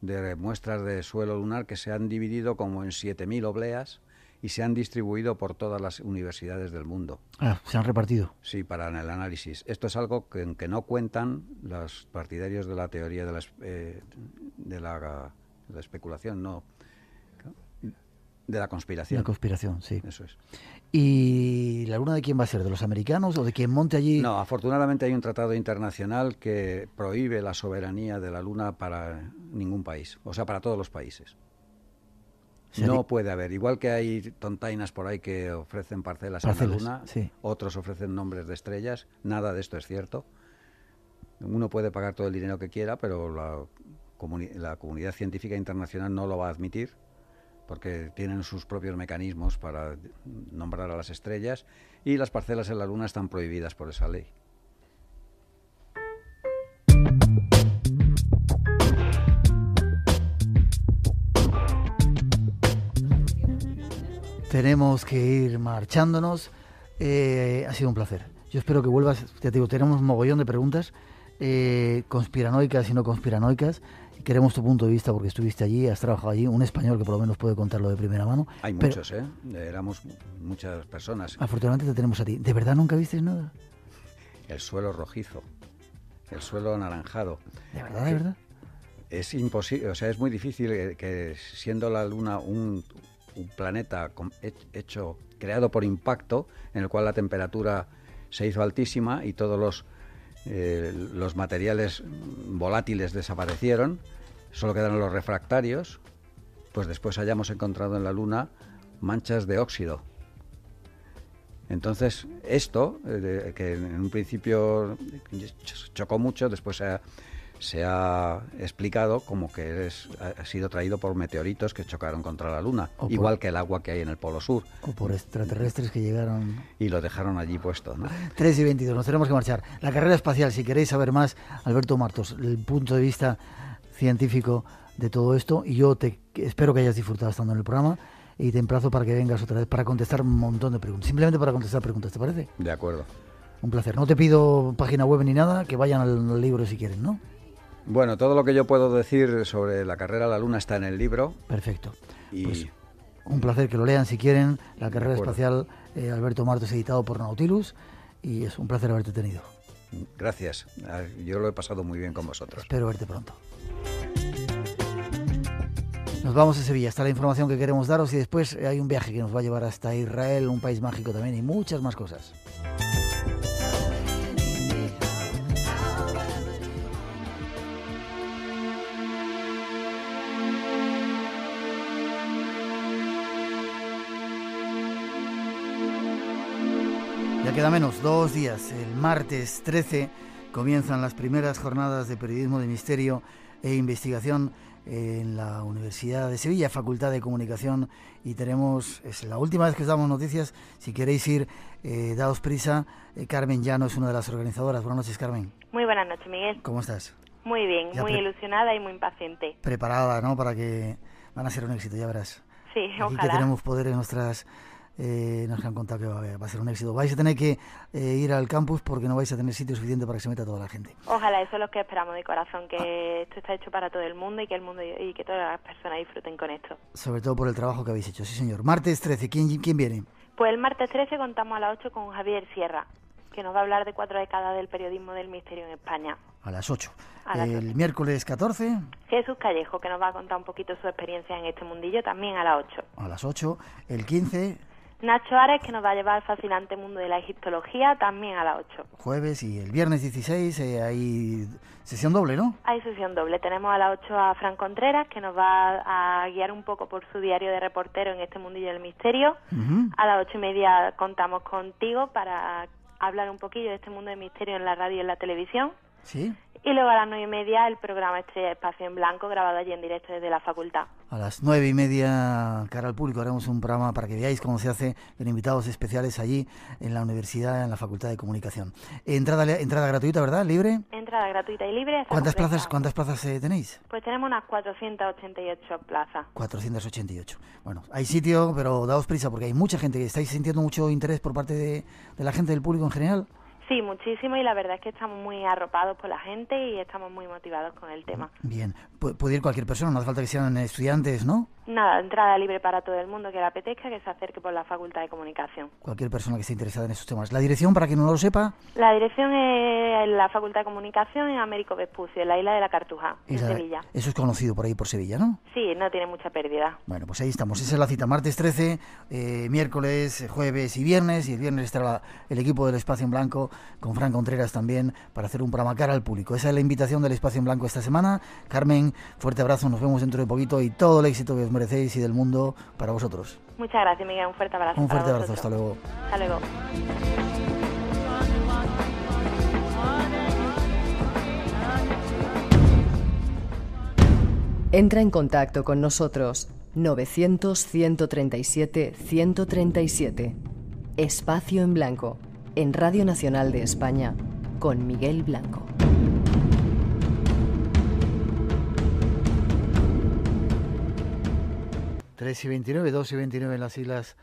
de muestras de suelo lunar que se han dividido como en 7.000 obleas y se han distribuido por todas las universidades del mundo. Ah, se han repartido. Sí, para el análisis. Esto es algo que, en que no cuentan los partidarios de la teoría de, las, eh, de la la especulación, no. De la conspiración. La
conspiración, sí. Eso es. ¿Y la luna de quién va a ser? ¿De los americanos o de quien monte allí? No,
afortunadamente hay un tratado internacional que prohíbe la soberanía de la luna para ningún país, o sea, para todos los países. No puede haber. Igual que hay tontainas por ahí que ofrecen parcelas, a la luna, otros ofrecen nombres de estrellas, nada de esto es cierto. Uno puede pagar todo el dinero que quiera, pero la, la comunidad científica internacional no lo va a admitir porque tienen sus propios mecanismos para nombrar a las estrellas y las parcelas en la Luna están prohibidas por esa ley.
Tenemos que ir marchándonos. Eh, ha sido un placer. Yo espero que vuelvas. te tenemos un mogollón de preguntas eh, conspiranoicas y no conspiranoicas. Queremos tu punto de vista porque estuviste allí, has trabajado allí, un español que por lo menos puede contarlo de primera mano. Hay muchos, ¿eh?
Éramos muchas personas.
Afortunadamente te tenemos a ti. ¿De verdad nunca viste nada?
El suelo rojizo, el suelo anaranjado. ¿De verdad, de verdad? Es imposible, o sea, es muy difícil eh, que siendo la Luna un, un planeta hecho, creado por impacto, en el cual la temperatura se hizo altísima y todos los eh, los materiales volátiles desaparecieron, solo quedaron los refractarios, pues después hayamos encontrado en la Luna manchas de óxido. Entonces, esto, eh, que en un principio chocó mucho, después se ha, se ha explicado como que es, ha sido traído por meteoritos que chocaron contra la Luna, igual que el agua que hay en el Polo Sur.
O por extraterrestres que llegaron.
Y lo dejaron allí puesto. ¿no?
3 y 22, nos tenemos que marchar. La carrera espacial, si queréis saber más, Alberto Martos, el punto de vista científico de todo esto, y yo te espero que hayas disfrutado estando en el programa y te emplazo para que vengas otra vez para contestar un montón de preguntas, simplemente para contestar preguntas, ¿te parece? De acuerdo. Un placer. No te pido página web ni nada, que vayan al libro si quieren, ¿no?
Bueno, todo lo que yo puedo decir sobre la carrera a la Luna está en el libro. Perfecto. Y... Pues,
un placer que lo lean si quieren. La carrera espacial eh, Alberto Martos, editado por Nautilus. Y es un placer haberte tenido.
Gracias. Ah, yo lo he pasado muy bien con vosotros. Espero verte pronto.
Nos vamos a Sevilla. Está la información que queremos daros y después hay un viaje que nos va a llevar hasta Israel, un país mágico también y muchas más cosas. queda menos, dos días. El martes 13 comienzan las primeras jornadas de periodismo de misterio e investigación en la Universidad de Sevilla, Facultad de Comunicación, y tenemos, es la última vez que os damos noticias, si queréis ir, eh, daos prisa, eh, Carmen Carmen no es una de las organizadoras. Buenas noches, Carmen.
Muy buenas noches, Miguel. ¿Cómo estás? Muy bien, muy ilusionada y muy impaciente.
Preparada, ¿no? Para que van a ser un éxito, ya verás.
Sí, ojalá. Y que tenemos
poder en nuestras eh, nos han contado que va a, ser un éxito. Vais a tener que eh, ir al campus porque no vais a tener sitio suficiente para que se meta toda la gente.
Ojalá, eso es lo que esperamos de corazón, que esto está hecho para todo el mundo y que el mundo y que todas las personas disfruten con esto.
Sobre todo por el trabajo que habéis hecho, sí señor. Martes 13, ¿quién, quién viene?
Pues el martes 13 contamos a las 8 con Javier Sierra, que nos va a hablar de cuatro décadas del periodismo del misterio en España. A las 8. el
miércoles 14.
Jesús Callejo, que nos va a contar un poquito su experiencia en este mundillo, también a las 8.
A las 8. El 15.
Nacho Ares, que nos va a llevar al fascinante mundo de la egiptología, también a las 8.
Jueves y el viernes 16 eh, hay sesión doble, ¿no?
Hay sesión doble. Tenemos a las 8 a Fran Contreras, que nos va a guiar un poco por su diario de reportero en este mundillo del misterio. A las 8 y media contamos contigo para hablar un poquillo de este mundo del misterio en la radio y en la televisión. Sí. Y luego a las nueve y media el programa Estrella Espacio en Blanco, grabado allí en directo desde la facultad.
A las nueve y media, cara al público, haremos un programa para que veáis cómo se hace con invitados especiales allí en la universidad, en la Facultad de Comunicación. Entrada, entrada gratuita, ¿verdad? ¿Libre?
Entrada gratuita y libre. ¿Cuántas plazas,
¿cuántas plazas eh, tenéis?
Pues tenemos unas 488 plazas.
488. Bueno, hay sitio, pero daos prisa porque hay mucha gente que estáis sintiendo mucho interés por parte de la gente del público en general.
Sí, muchísimo y la verdad es que estamos muy arropados por la gente y estamos muy motivados con el tema.
Bien, puede ir cualquier persona, no hace falta que sean estudiantes, ¿no?
Nada, entrada libre para todo el mundo que le apetezca, que se acerque por la Facultad de Comunicación.
Cualquier persona que esté interesada en esos temas. ¿La dirección, para quien no lo sepa?
La dirección es en la Facultad de Comunicación en Américo Vespucio, en la isla de la Cartuja, en Sevilla.
Eso es conocido por ahí, por Sevilla, ¿no?
Sí, no tiene mucha pérdida.
Bueno, pues ahí estamos. Esa es la cita, martes 13, eh, miércoles, jueves y viernes, y el viernes estará el equipo del Espacio en Blanco con Fran Contreras también para hacer un programa cara al público. Esa es la invitación del Espacio en Blanco esta semana. Carmen, fuerte abrazo, nos vemos dentro de poquito y todo el éxito que os merecéis y del mundo para vosotros.
Muchas gracias, Miguel, un fuerte abrazo. Un fuerte abrazo, hasta luego. Hasta luego.
Entra en contacto con nosotros 900 137 137. Espacio en blanco en Radio Nacional de España con Miguel Blanco.
3 y 29, 2 y 29 en las Islas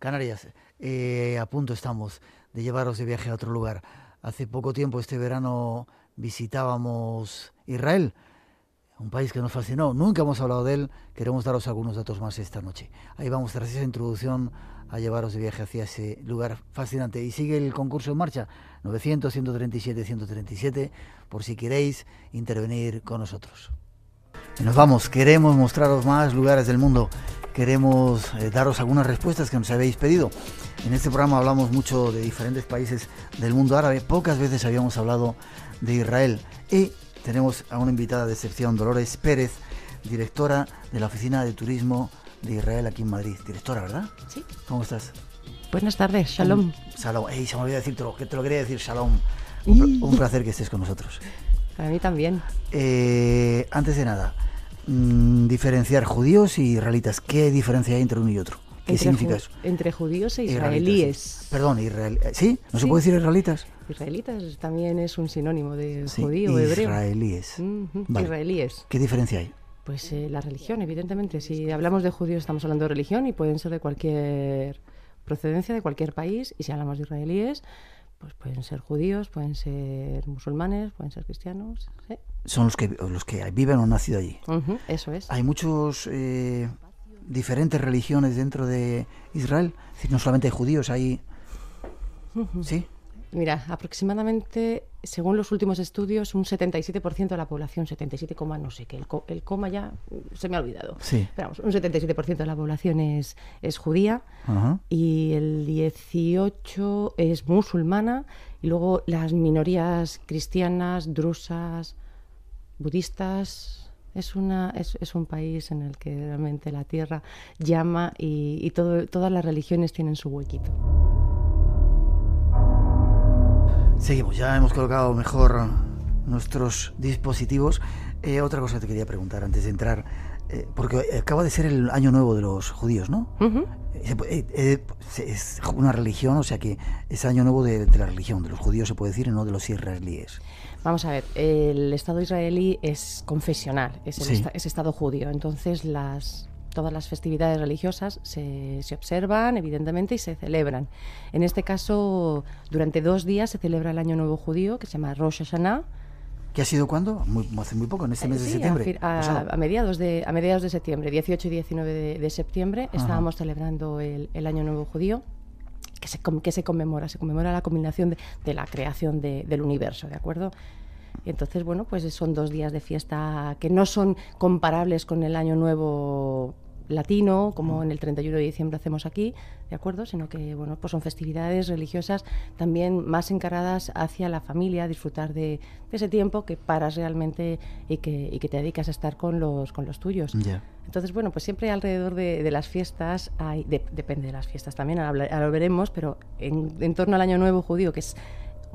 Canarias. Eh, a punto estamos de llevaros de viaje a otro lugar. Hace poco tiempo, este verano, visitábamos Israel un país que nos fascinó, nunca hemos hablado de él, queremos daros algunos datos más esta noche. Ahí vamos, tras esa introducción, a llevaros de viaje hacia ese lugar fascinante. Y sigue el concurso en marcha, 900, 137, 137, por si queréis intervenir con nosotros. nos vamos, queremos mostraros más lugares del mundo, queremos eh, daros algunas respuestas que nos habéis pedido. En este programa hablamos mucho de diferentes países del mundo árabe, pocas veces habíamos hablado de Israel. Y tenemos a una invitada de excepción, Dolores Pérez, directora de la Oficina de Turismo de Israel aquí en Madrid. Directora, ¿verdad? Sí. ¿Cómo estás?
Buenas tardes, shalom.
Shalom, Ey, se me olvidó decirte lo que te lo quería decir, shalom. Un, placer que estés con nosotros.
Para mí también.
Eh, antes de nada, mm, diferenciar judíos y israelitas. ¿Qué diferencia hay entre uno y otro? ¿Qué significa eso?
Entre judíos e israelíes. Perdón,
Israel. Eh, ¿Sí? ¿No se puede decir israelitas?
Israelitas también es un sinónimo de judío, hebreo. Israelíes. Israelíes. ¿Qué diferencia hay? Pues eh, la religión, evidentemente. Si hablamos de judíos, estamos hablando de religión y pueden ser de cualquier procedencia, de cualquier país. Y si hablamos de israelíes, pues pueden ser judíos, pueden ser musulmanes, pueden ser cristianos.
Son los que, los
que viven o han nacido allí.
eso es. Hay muchos. Eh, diferentes religiones dentro de Israel, es no solamente judíos, hay...
¿Sí? Mira, aproximadamente, según los últimos estudios, un 77% de la población, 77, no sé qué, el, coma ya se me ha olvidado. Sí. vamos, un 77% de la población es, judía y el 18% es musulmana y luego las minorías cristianas, drusas, budistas, es, una, un país en el que realmente la tierra llama y, todas las religiones tienen su huequito.
Seguimos, ya hemos colocado mejor nuestros dispositivos. Eh, otra cosa te quería preguntar antes de entrar, eh, porque acaba de ser el año nuevo de los judíos, ¿no? Eh, es una religión, o sea que es año nuevo de, la religión, de los judíos se puede decir, y no de los israelíes.
Vamos a ver, el Estado israelí es confesional, es, es Estado judío, entonces las todas las festividades religiosas se, se, observan, evidentemente, y se celebran. En este caso, durante dos días se celebra el Año Nuevo Judío, que se llama Rosh Hashanah. ¿Que ha sido cuándo? hace muy poco, en este eh, mes de septiembre. A, a, mediados de, a mediados de septiembre, 18 y 19 de, septiembre, estábamos celebrando el, el Año Nuevo Judío. Que se, que se, conmemora, se conmemora la combinación de, de la creación del universo, ¿de acuerdo? entonces, bueno, pues son dos días de fiesta que no son comparables con el año nuevo latino, como en el 31 de diciembre hacemos aquí, ¿de acuerdo? Sino que, bueno, pues son festividades religiosas también más encargadas hacia la familia, disfrutar de, ese tiempo que paras realmente y que, te dedicas a estar con los, con los tuyos. Entonces, bueno, pues siempre alrededor de, las fiestas, hay, depende de las fiestas también, lo veremos, pero en torno al Año Nuevo Judío, que es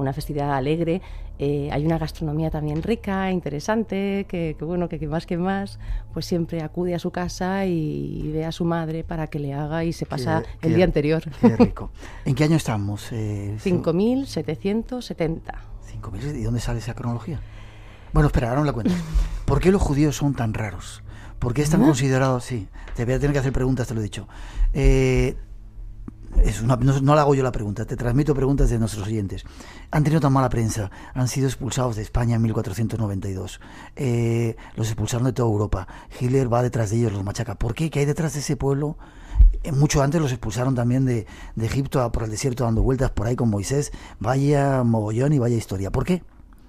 una festividad alegre. Eh, hay una gastronomía también rica, interesante, que, bueno, que, más que más, pues siempre acude a su casa y, ve a su madre para que le haga y se pasa el día anterior. Qué rico.
¿En qué año estamos? Eh,
5.770. 5.000,
¿Y dónde sale esa cronología? Bueno, espera, ahora la cuento. ¿Por qué los judíos son tan raros? ¿Por qué están ¿Ah? considerados, así? te voy a tener que hacer preguntas, te lo he dicho. Eh, no, le hago yo la pregunta, te transmito preguntas de nuestros oyentes. Han tenido tan mala prensa, han sido expulsados de España en 1492, eh, los expulsaron de toda Europa, Hitler va detrás de ellos, los machaca. ¿Por qué? ¿Qué hay detrás de ese pueblo? Eh, mucho antes los expulsaron también de, Egipto por el desierto dando vueltas por ahí con Moisés. Vaya mogollón y vaya historia. ¿Por qué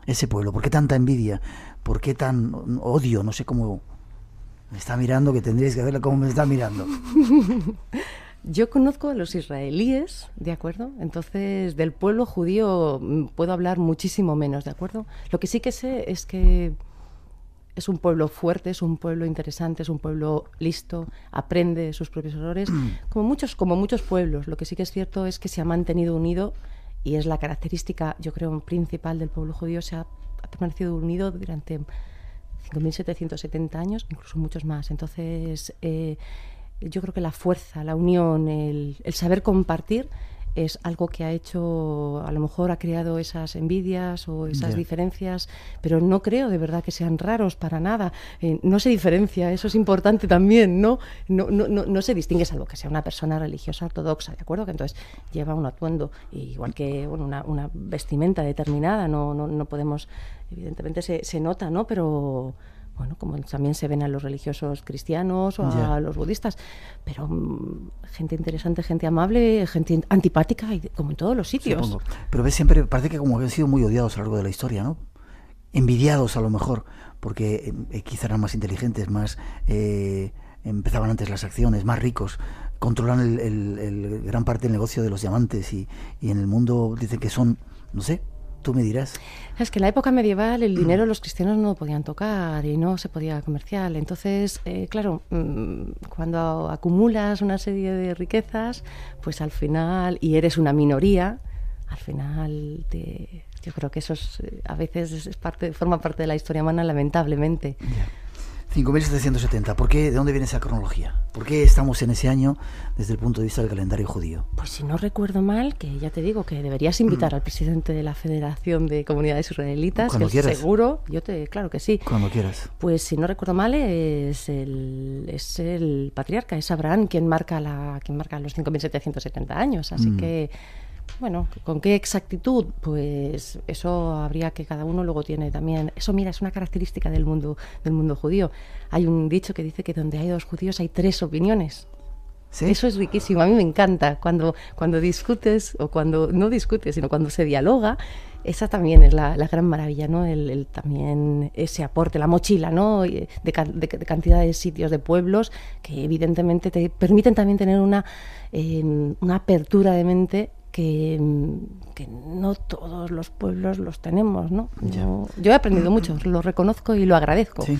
ese pueblo? ¿Por qué tanta envidia? ¿Por qué tan odio? No sé cómo... Me está mirando, que tendríais que verla cómo me está mirando.
Yo conozco a los israelíes, ¿de acuerdo? Entonces, del pueblo judío mm, puedo hablar muchísimo menos, ¿de acuerdo? Lo que sí que sé es que es un pueblo fuerte, es un pueblo interesante, es un pueblo listo, aprende sus propios errores, como muchos, como muchos pueblos. Lo que sí que es cierto es que se ha mantenido unido y es la característica, yo creo, principal del pueblo judío, se ha, permanecido unido durante 5.770 años, incluso muchos más. Entonces, eh, yo creo que la fuerza, la unión, el, saber compartir es algo que ha hecho, a lo mejor ha creado esas envidias o esas diferencias, pero no creo de verdad que sean raros para nada. Eh, no se diferencia, eso es importante también, ¿no? No, se distingue, salvo que sea una persona religiosa ortodoxa, ¿de acuerdo? Que entonces lleva un atuendo, igual que una, vestimenta determinada, no, no, podemos, evidentemente se, se nota, ¿no? Pero bueno, como también se ven a los religiosos cristianos o a los budistas, pero mm, gente interesante, gente amable, gente antipática, como en todos los sitios.
Pero ves, siempre parece que como han sido muy odiados a lo largo de la historia, ¿no? Envidiados a lo mejor, porque eh, eh, quizá eran más inteligentes, más... Eh, empezaban antes las acciones, más ricos, controlan el, el gran parte del negocio de los diamantes y, y en el mundo dicen que son, no sé, Tú me dirás.
Es que en la época medieval el dinero los cristianos no podían tocar y no se podía comercial. Entonces, eh, claro, mm, cuando acumulas una serie de riquezas, pues al final, y eres una minoría, al final te, yo creo que eso es, eh, a veces es parte, forma parte de la historia humana, lamentablemente. 5770.
¿Por qué? ¿De dónde viene esa cronología? ¿Por qué estamos en ese año desde el punto de vista del calendario judío?
Pues si no recuerdo mal, que ya te digo que deberías invitar mm. al presidente de la Federación de Comunidades Israelitas, quieras. seguro, yo te, claro que sí. Cuando quieras. Pues si no recuerdo mal, es el, es el patriarca, es Abraham quien marca la, quien marca los 5770 años, así mm. que bueno, ¿con qué exactitud? Pues eso habría que cada uno luego tiene también. Eso, mira, es una característica del mundo, del mundo judío. Hay un dicho que dice que donde hay dos judíos hay tres opiniones. Eso es riquísimo, a mí me encanta. Cuando, cuando discutes, o cuando no discutes, sino cuando se dialoga, esa también es la, gran maravilla, ¿no? El, también ese aporte, la mochila, ¿no? De, de, cantidad de sitios, de pueblos, que evidentemente te permiten también tener una, eh, una apertura de mente Mm, que, no todos los pueblos los tenemos, ¿no? Yo, he aprendido mm. mucho, lo reconozco y lo agradezco. Sí.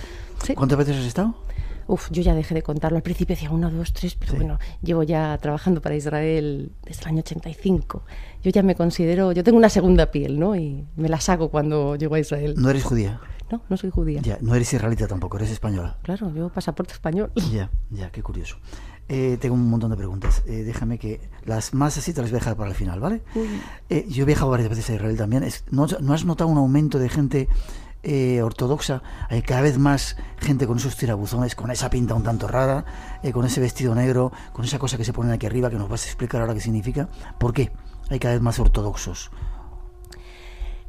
¿Cuántas veces has estado? Uf, yo ya dejé de contarlo. Al principio decía uno, dos, tres, pero bueno, llevo ya trabajando para Israel desde el año 85. Yo ya me considero, yo tengo una segunda piel, ¿no? Y me la saco cuando llego a Israel. ¿No eres judía? No, no soy judía. Ya,
no eres israelita tampoco, eres española.
Claro, yo pasaporte español.
Ya, ya, qué curioso. Eh, tengo un montón de preguntas. Eh, déjame que las más así te las voy a dejar para el final, ¿vale? Eh, yo he viajado varias veces a Israel también. ¿no, has notado un aumento de gente ortodoxa? Hay cada vez más gente con esos tirabuzones, con esa pinta un tanto rara, con ese vestido negro, con esa cosa que se pone aquí arriba que nos vas a explicar ahora qué significa. ¿Por qué hay cada vez más ortodoxos?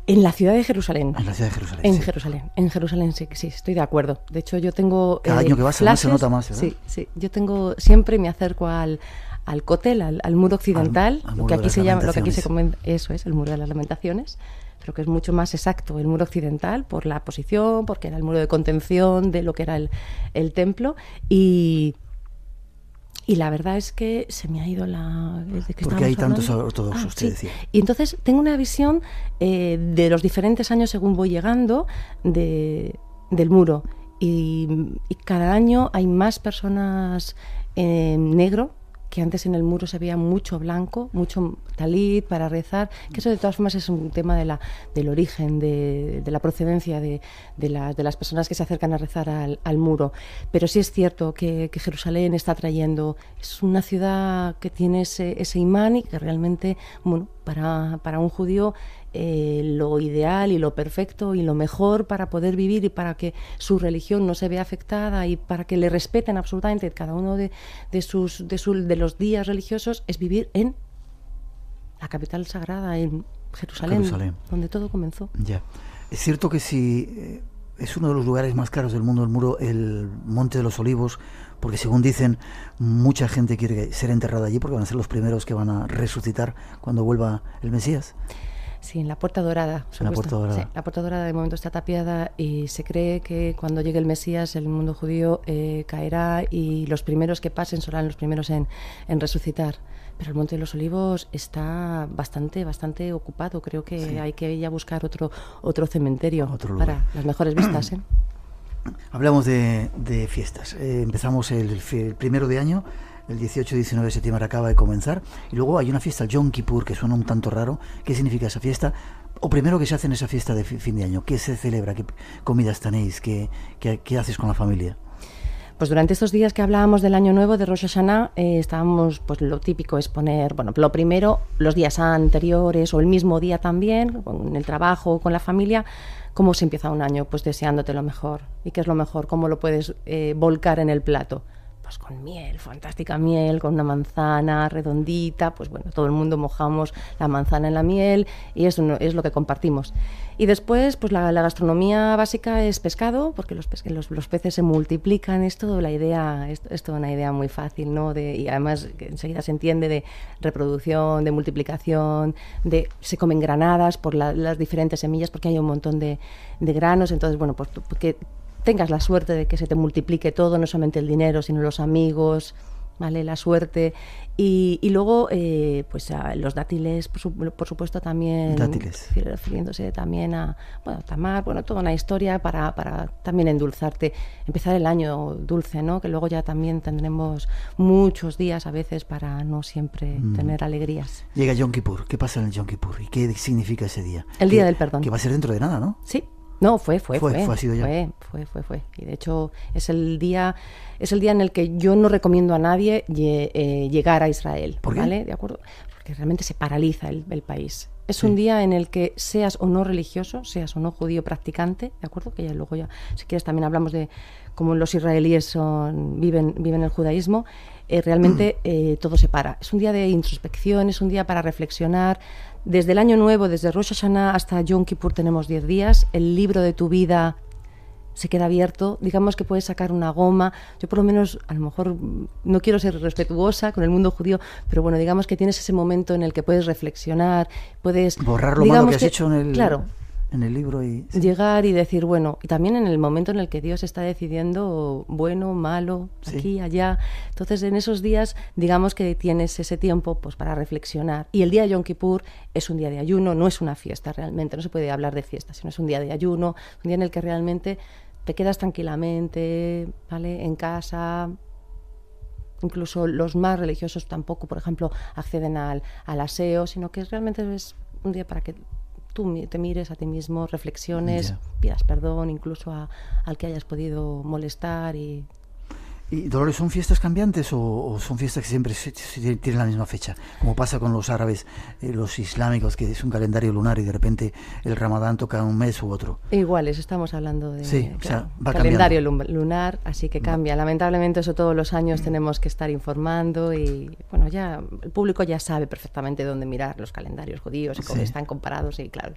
En la ciudad de Jerusalén. En la ciudad de Jerusalén. En Jerusalén. En Jerusalén sí, sí, estoy de acuerdo. De hecho, yo tengo. Cada eh, año que vas se nota más, ¿verdad? Sí, sí. Yo tengo. Siempre me acerco al, al Cotel, al, muro occidental, al, lo que aquí se llama, lo que aquí se eso es, el muro de las lamentaciones. pero que es mucho más exacto el muro occidental por la posición, porque era el muro de contención de lo que era el, el templo. Y y la verdad es que se me ha ido la... Porque hay tantos ortodoxos, ah, te decía. Y entonces tengo una visión eh, de los diferentes años según voy llegando de, del muro. Y, y, cada año hay más personas en negro que antes en el muro se veía mucho blanco, mucho talit para rezar, que eso de todas formas es un tema de la, del origen, de, la procedencia de, las personas que se acercan a rezar al, muro. Pero sí es cierto que, Jerusalén está trayendo, es una ciudad que tiene ese, imán y que realmente, bueno, para un judío eh, lo ideal y lo perfecto y lo mejor para poder vivir y para que su religión no se vea afectada y para que le respeten absolutamente cada uno de, sus, de, los días religiosos es vivir en la capital sagrada, en Jerusalén, donde todo comenzó. Ya.
Es cierto que si eh, es uno de los lugares más caros del mundo, el muro, el Monte de los Olivos, porque según dicen, mucha gente quiere ser enterrada allí porque van a ser los primeros que van a resucitar cuando vuelva el Mesías.
Sí, en la Puerta Dorada. la Puerta Dorada. de momento está tapiada y se cree que cuando llegue el Mesías el mundo judío eh, caerá y los primeros que pasen serán los primeros en, resucitar. Pero el Monte de los Olivos está bastante, bastante ocupado. Creo que hay que ir a buscar otro, otro cementerio para las mejores vistas. ¿eh?
Hablamos de, fiestas. Eh, empezamos el primero de año el 18 y 19 de septiembre acaba de comenzar. Y luego hay una fiesta, el Yom Kippur, que suena un tanto raro. ¿Qué significa esa fiesta? O primero que se hace en esa fiesta de
fin de año, ¿qué se celebra? ¿Qué comidas tenéis? ¿Qué, haces con la familia? Pues durante estos días que hablábamos del Año Nuevo de Rosh eh, estábamos, pues lo típico es poner, bueno, lo primero, los días anteriores o el mismo día también, con el trabajo, con la familia, cómo se empieza un año, pues deseándote lo mejor y qué es lo mejor, cómo lo puedes eh, volcar en el plato pues con miel, fantástica miel, con una manzana redondita, pues bueno, todo el mundo mojamos la manzana en la miel y eso es lo que compartimos. Y después, pues la, gastronomía básica es pescado, porque los, los, peces se multiplican, es toda la idea, es, toda una idea muy fácil, ¿no? y además enseguida se entiende de reproducción, de multiplicación, de se comen granadas por las diferentes semillas, porque hay un montón de, de granos, entonces, bueno, pues que tengas la suerte de que se te multiplique todo, no solamente el dinero, sino los amigos, ¿vale? La suerte. Y, luego, eh, pues los dátiles, por, supuesto, también. Dátiles. Refiriéndose también a, bueno, Tamar, bueno, toda una historia para, también endulzarte. Empezar el año dulce, ¿no? Que luego ya también tendremos muchos días a veces para no siempre mm. tener alegrías.
Llega Yom Kippur. ¿Qué pasa en el Yom Kippur? ¿Y qué significa ese día? El
Día del Perdón. Que va a ser dentro de nada, ¿no? Sí. No, fue, fue, fue. Fue, fue, fue, fue, Y de hecho es el día, es el día en el que yo no recomiendo a nadie eh, llegar a Israel. ¿Por qué? ¿Vale? ¿De acuerdo? Porque realmente se paraliza el, país. Es un día en el que seas o no religioso, seas o no judío practicante, ¿de acuerdo? Que ya luego ya, si quieres, también hablamos de cómo los israelíes son, viven, viven el judaísmo. Eh, realmente eh, todo se para. Es un día de introspección, es un día para reflexionar, desde el Año Nuevo, desde Rosh Hashanah hasta Yom Kippur tenemos 10 días. El libro de tu vida se queda abierto. Digamos que puedes sacar una goma. Yo por lo menos, a lo mejor, mm, no quiero ser respetuosa con el mundo judío, pero bueno, digamos que tienes ese momento en el que puedes reflexionar, puedes... Borrar lo malo que has hecho en el... Claro,
en el libro y
llegar y decir bueno y también en el momento en el que Dios está decidiendo bueno malo aquí allá entonces en esos días digamos que tienes ese tiempo pues para reflexionar y el día de Yom Kippur es un día de ayuno no es una fiesta realmente no se puede hablar de fiesta sino es un día de ayuno un día en el que realmente te quedas tranquilamente vale en casa incluso los más religiosos tampoco por ejemplo acceden al, al aseo sino que realmente es un día para que tú te mires a ti mismo, reflexiones, pidas perdón incluso a, al que hayas podido molestar y
¿Y Dolores son fiestas cambiantes o, son fiestas que siempre tienen la misma fecha? Como pasa con los árabes, eh, los islámicos, que es un calendario lunar y de repente el ramadán toca un mes u otro.
Iguales, estamos hablando de calendario lunar, así que cambia. Lamentablemente eso todos los años tenemos que estar informando y bueno, ya el público ya sabe perfectamente dónde mirar los calendarios judíos y cómo están comparados y claro,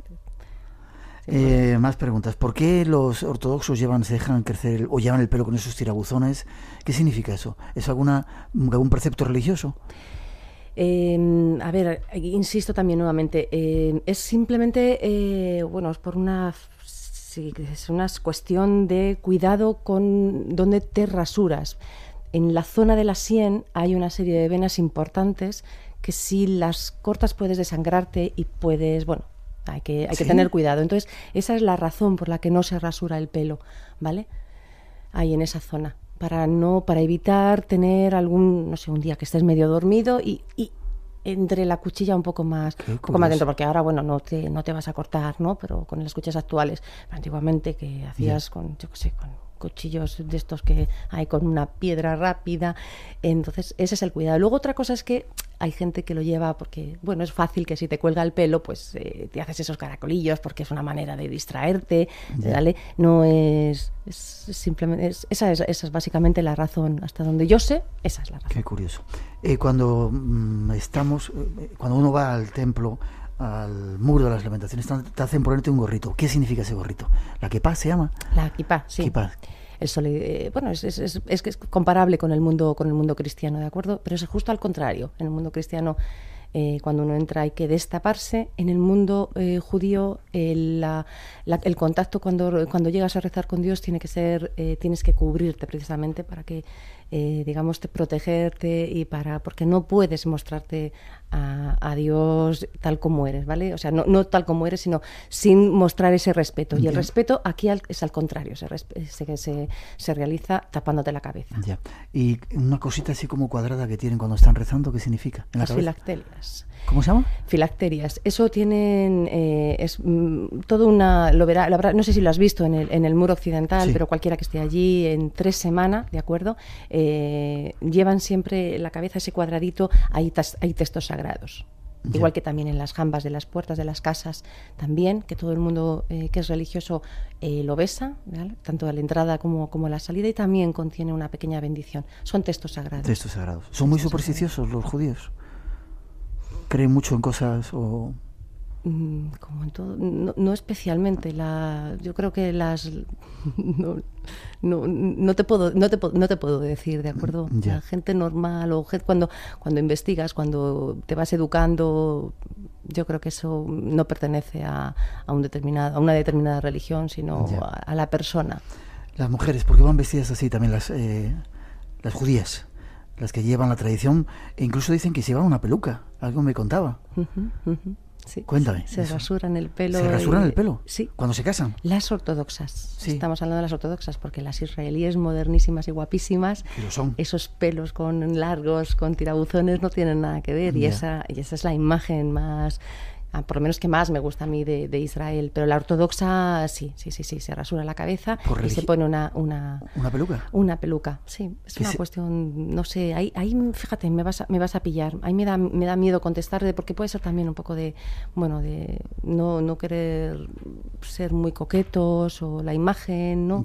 eh, más preguntas. ¿Por qué los ortodoxos llevan, se dejan crecer o llevan el pelo con esos tirabuzones? ¿Qué significa eso? ¿Es alguna, algún precepto religioso?
Em, a ver, insisto también nuevamente, em, es simplemente, eh, bueno, es por una una cuestión de cuidado con dónde te rasuras. En la zona de la sien hay una serie de venas importantes que si las cortas puedes desangrarte y puedes, bueno, hay que, hay que tener cuidado. Entonces, esa es la razón por la que no se rasura el pelo, ¿vale? Ahí en esa zona. Para no, para evitar tener algún, no sé, un día que estés medio dormido y, entre la cuchilla un poco más, un poco más dentro, porque ahora bueno no te, no te vas a cortar, ¿no? Pero con las cuchillas actuales, antiguamente que hacías con, yo qué sé, con cuchillos de estos que hay con una piedra rápida. Entonces, ese es el cuidado. Luego otra cosa es que hay gente que lo lleva porque, bueno, es fácil que si te cuelga el pelo, pues eh, te haces esos caracolillos porque es una manera de distraerte, No es, simplemente, esa, es, básicamente la razón, hasta donde yo sé, esa es la razón.
Qué curioso. Eh, cuando mm, estamos, eh, cuando uno va al templo, al muro de las lamentaciones te hacen ponerte un gorrito. ¿Qué significa ese gorrito? ¿La quepa se llama?
La quipá, sí. El eh, bueno, es, que es comparable con el, mundo, con el mundo cristiano, ¿de acuerdo? Pero es justo al contrario. En el mundo cristiano, eh, cuando uno entra hay que destaparse. En el mundo eh, judío, el contacto cuando, cuando llegas a rezar con Dios tiene que ser, tienes que cubrirte precisamente para que eh, digamos, protegerte y para, porque no puedes mostrarte a, Dios tal como eres, ¿vale? O sea, no, no, tal como eres, sino sin mostrar ese respeto. Y el respeto aquí es al contrario, se, se, se, realiza tapándote la cabeza. Ya.
Y una cosita así como cuadrada que tienen cuando están rezando, ¿qué significa? Las
filacterias. ¿Cómo se llama? Filacterias. Eso tienen, eh, es mm, todo una, lo verá, no sé si lo has visto en el, en el muro occidental, pero cualquiera que esté allí en tres semanas, ¿de acuerdo? Eh, llevan siempre la cabeza ese cuadradito, hay, hay textos sagrados. Igual que también en las jambas de las puertas de las casas, también, que todo el mundo eh, que es religioso eh, lo besa, tanto a la entrada como, como a la salida, y también contiene una pequeña bendición. Son textos sagrados.
sagrados. ¿Son muy supersticiosos los judíos? ¿Creen mucho en cosas o
Mm, como en todo, no, especialmente. La, yo creo que las no, no, te puedo no te, puedo decir, de acuerdo. Mm, la gente normal o cuando cuando investigas, cuando te vas educando, yo creo que eso no pertenece a, a un determinado a una determinada religión, sino a, la persona.
Las mujeres, porque van vestidas así también las eh, las judías? Las que llevan la tradición, e incluso dicen que se llevan una peluca, algo me contaba. Se
rasuran el pelo. ¿Se rasuran el pelo? Sí. ¿Cuando se casan? Las ortodoxas. Estamos hablando de las ortodoxas porque las israelíes modernísimas y guapísimas. son. Esos pelos con largos, con tirabuzones, no tienen nada que ver. Y, esa, y esa es la imagen más por lo menos que más me gusta a mí de, Israel, pero la ortodoxa sí, sí, sí, sí, se rasura la cabeza y se pone una, una... peluca? Una peluca, sí. Es una cuestión, no sé, ahí, fíjate, me vas, a, me vas a pillar. Ahí me da, me da miedo contestarle porque puede ser también un poco de, bueno, de no, no querer ser muy coquetos o la imagen, ¿no?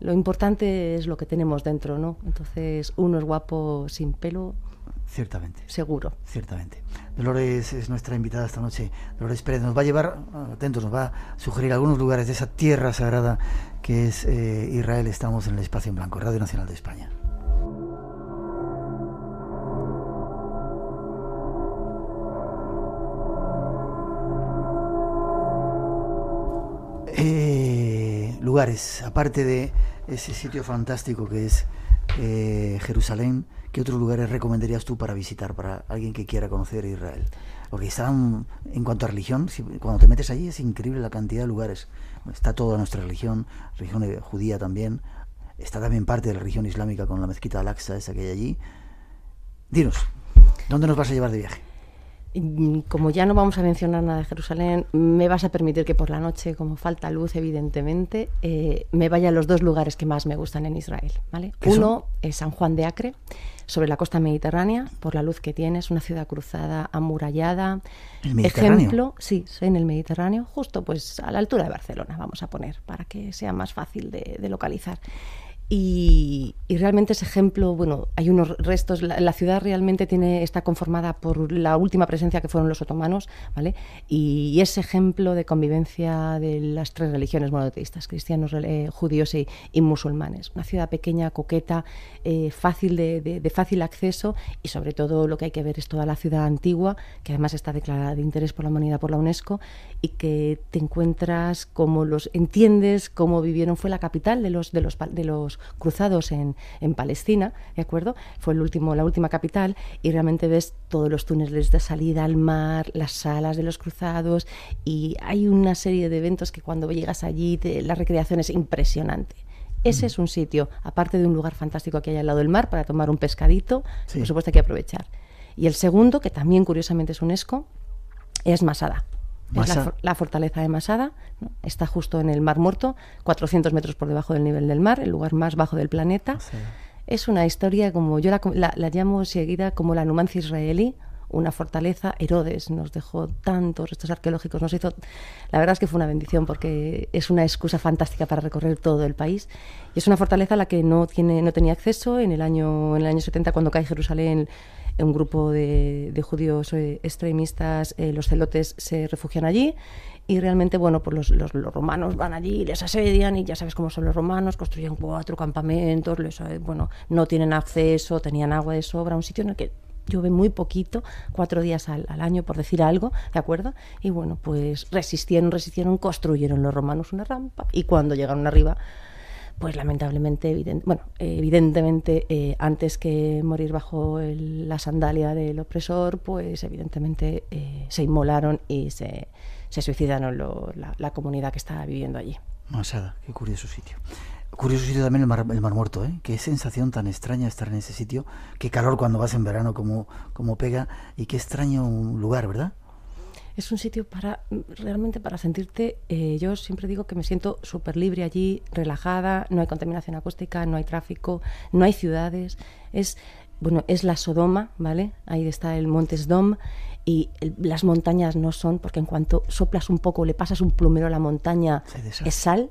Lo importante es lo que tenemos dentro, ¿no? Entonces, uno es guapo sin pelo. Ciertamente. Seguro. Ciertamente.
Dolores es nuestra invitada esta noche, Dolores Pérez. Nos va a llevar, atentos, nos va a sugerir algunos lugares de esa tierra sagrada que es eh, Israel. Estamos en el espacio en blanco, Radio Nacional de España. Eh, lugares, aparte de ese sitio fantástico que es eh, Jerusalén, ¿Qué otros lugares recomendarías tú para visitar para alguien que quiera conocer Israel? Porque están, en cuanto a religión, si, cuando te metes allí es increíble la cantidad de lugares. Está toda nuestra religión, religión judía también. Está también parte de la religión islámica con la mezquita Al-Aqsa, esa que hay allí. Dinos, ¿dónde nos vas a llevar de viaje?
Mm, como ya no vamos a mencionar nada de Jerusalén, me vas a permitir que por la noche, como falta luz, evidentemente, eh, me vaya a los dos lugares que más me gustan en Israel. ¿vale? Uno es San Juan de Acre, sobre la costa mediterránea, por la luz que tiene, es una ciudad cruzada, amurallada. Ejemplo, sí, en el Mediterráneo, justo pues a la altura de Barcelona, vamos a poner, para que sea más fácil de localizar. Y, realmente ese ejemplo, bueno, hay unos restos, la, ciudad realmente tiene, está conformada por la última presencia que fueron los otomanos, ¿vale? Y, ese ejemplo de convivencia de las tres religiones monoteístas, cristianos, eh, judíos y, musulmanes. Una ciudad pequeña, coqueta, eh, fácil de, de, fácil acceso y sobre todo lo que hay que ver es toda la ciudad antigua, que además está declarada de interés por la humanidad por la UNESCO y que te encuentras como los, entiendes cómo vivieron, fue la capital de los, de los, de los cruzados en, Palestina, ¿de acuerdo? Fue el último, la última capital y realmente ves todos los túneles de salida al mar, las salas de los cruzados y hay una serie de eventos que cuando llegas allí la recreación es impresionante. Ese es un sitio, aparte de un lugar fantástico que hay al lado del mar para tomar un pescadito, por supuesto hay que aprovechar. Y el segundo, que también curiosamente es UNESCO, es Masada es la, fortaleza de Masada, está justo en el Mar Muerto, 400 metros por debajo del nivel del mar, el lugar más bajo del planeta. Es una historia como yo la, llamo seguida como la Numancia israelí, una fortaleza. Herodes nos dejó tantos restos arqueológicos, nos hizo. La verdad es que fue una bendición porque es una excusa fantástica para recorrer todo el país. Y es una fortaleza a la que no, tiene, no tenía acceso en el año, en el año 70 cuando cae Jerusalén un grupo de, judíos eh, extremistas, eh, los celotes se refugian allí y realmente, bueno, pues los, romanos van allí, les asedian y ya sabes cómo son los romanos, construyen cuatro campamentos, les, eh, bueno, no tienen acceso, tenían agua de sobra, un sitio en el que llueve muy poquito, cuatro días al, al, año, por decir algo, ¿de acuerdo? Y bueno, pues resistieron, resistieron, construyeron los romanos una rampa y cuando llegaron arriba pues lamentablemente, bueno, evidentemente, eh, antes que morir bajo la sandalia del opresor, pues evidentemente eh, se inmolaron y se, se suicidaron la, comunidad que estaba viviendo allí.
Masada, qué curioso sitio. Curioso sitio también el Mar, Muerto, ¿eh? Qué sensación tan extraña estar en ese sitio. Qué calor cuando vas en verano, como, como pega. Y qué extraño lugar, ¿verdad?
es un sitio para realmente para sentirte, eh, yo siempre digo que me siento súper libre allí, relajada, no hay contaminación acústica, no hay tráfico, no hay ciudades, es... Bueno, es la Sodoma, ¿vale? Ahí está el Montes Dom y las montañas no son, porque en cuanto soplas un poco, le pasas un plumero a la montaña, es sal,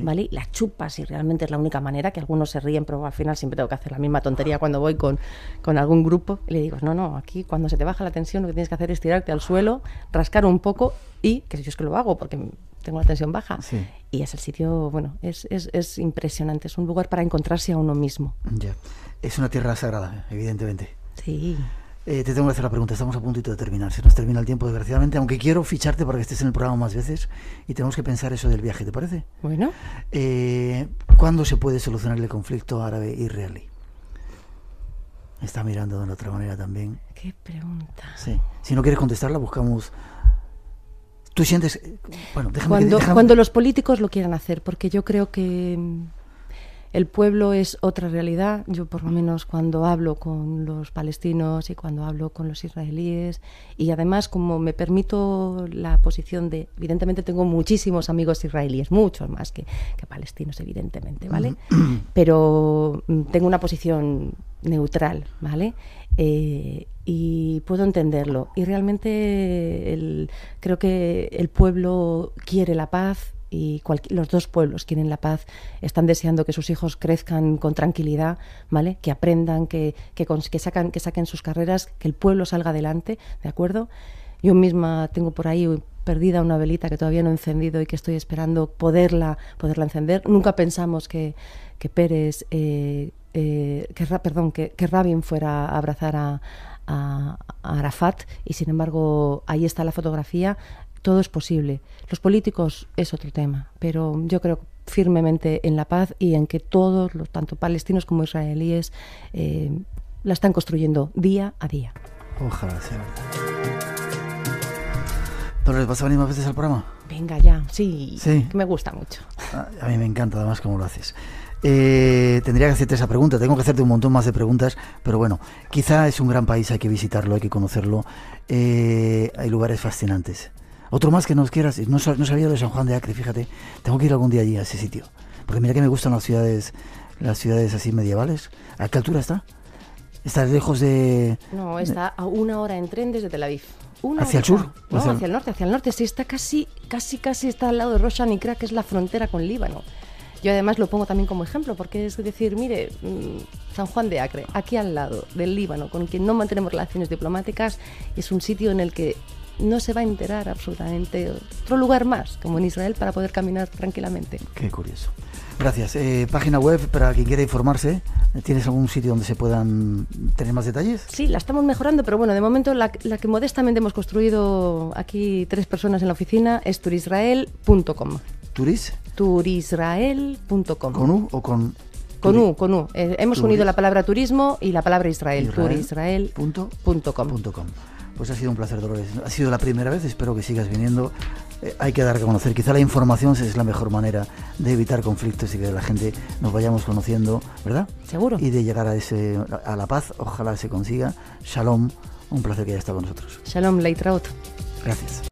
¿vale? La chupas y realmente es la única manera, que algunos se ríen, pero al final siempre tengo que hacer la misma tontería cuando voy con, algún grupo. le digo, no, no, aquí cuando se te baja la tensión lo que tienes que hacer es tirarte al suelo, rascar un poco y, que yo es que lo hago porque tengo la tensión baja. Y es el sitio, bueno, es, es, es, impresionante, es un lugar para encontrarse a uno mismo.
Ya,
es una tierra sagrada, evidentemente. Sí. Eh, te tengo que hacer la pregunta, estamos a puntito de terminar, se nos termina el tiempo desgraciadamente, aunque quiero ficharte para que estés en el programa más veces y tenemos que pensar eso del viaje, ¿te parece? Bueno. Eh, ¿Cuándo se puede solucionar el conflicto árabe-israelí? Está mirando de otra manera también. Qué pregunta. Sí. Si no quieres contestarla, buscamos Tú sientes. Eh, bueno, déjame, cuando, cuando
los políticos lo quieran hacer, porque yo creo que mm, el pueblo es otra realidad. Yo por lo menos cuando hablo con los palestinos y cuando hablo con los israelíes y además como me permito la posición de, evidentemente tengo muchísimos amigos israelíes, muchos más que, palestinos evidentemente, ¿vale? Pero mm, tengo una posición neutral, ¿vale? Eh, y puedo entenderlo. Y realmente creo que el pueblo quiere la paz, y los dos pueblos quieren la paz, están deseando que sus hijos crezcan con tranquilidad, ¿vale? Que aprendan, que, que, sacan, que saquen sus carreras, que el pueblo salga adelante, ¿de acuerdo? Yo misma tengo por ahí perdida una velita que todavía no he encendido y que estoy esperando poderla, poderla encender. Nunca pensamos que, que Pérez, eh, eh, que, perdón, que, que Rabin fuera a abrazar a, Arafat y sin embargo ahí está la fotografía todo es posible. Los políticos es otro tema, pero yo creo firmemente en la paz y en que todos, tanto palestinos como israelíes, eh, la están construyendo día a día.
Ojalá sea verdad. ¿vas a venir más veces al programa?
Venga ya, sí, me gusta mucho.
A, mí me encanta además cómo lo haces. Eh, tendría que hacerte esa pregunta, tengo que hacerte un montón más de preguntas, pero bueno, quizá es un gran país, hay que visitarlo, hay que conocerlo, eh, hay lugares fascinantes. Otro más que nos quieras. No, no sabía de San Juan de Acre, fíjate. Tengo que ir algún día allí a ese sitio. Porque mira que me gustan las ciudades, las ciudades así medievales. ¿A qué altura está? ¿Está lejos de.? No, está
a una hora en tren desde Tel Aviv. ¿Hacia el sur? No, hacia... el norte, hacia el norte. Sí, está casi, casi, casi está al lado de y y que es la frontera con Líbano. Yo además lo pongo también como ejemplo, porque es decir, mire, mm, San Juan de Acre, aquí al lado del Líbano, con quien no mantenemos relaciones diplomáticas, es un sitio en el que no se va a enterar absolutamente. Otro lugar más, como en Israel, para poder caminar tranquilamente.
Qué curioso. Gracias. Eh, página web para quien quiera informarse. ¿Tienes algún sitio donde se puedan tener más detalles?
Sí, la estamos mejorando, pero bueno, de momento la, que modestamente hemos construido aquí tres personas en la oficina es turisrael.com. ¿Turis? Turisrael.com. ¿Con U o con...? Con U, con U. Eh, hemos unido la palabra turismo y la palabra Israel. Israel.
Turisrael.com. Pues ha sido un placer, Dolores. Ha sido la primera vez, espero que sigas viniendo. Eh, hay que dar a conocer. Quizá la información es la mejor manera de evitar conflictos y que la gente nos vayamos conociendo, ¿verdad? Seguro. Y de llegar a, ese, a la paz, ojalá se consiga. Shalom, un placer que haya estado con nosotros.
Shalom, Leitraut. Gracias.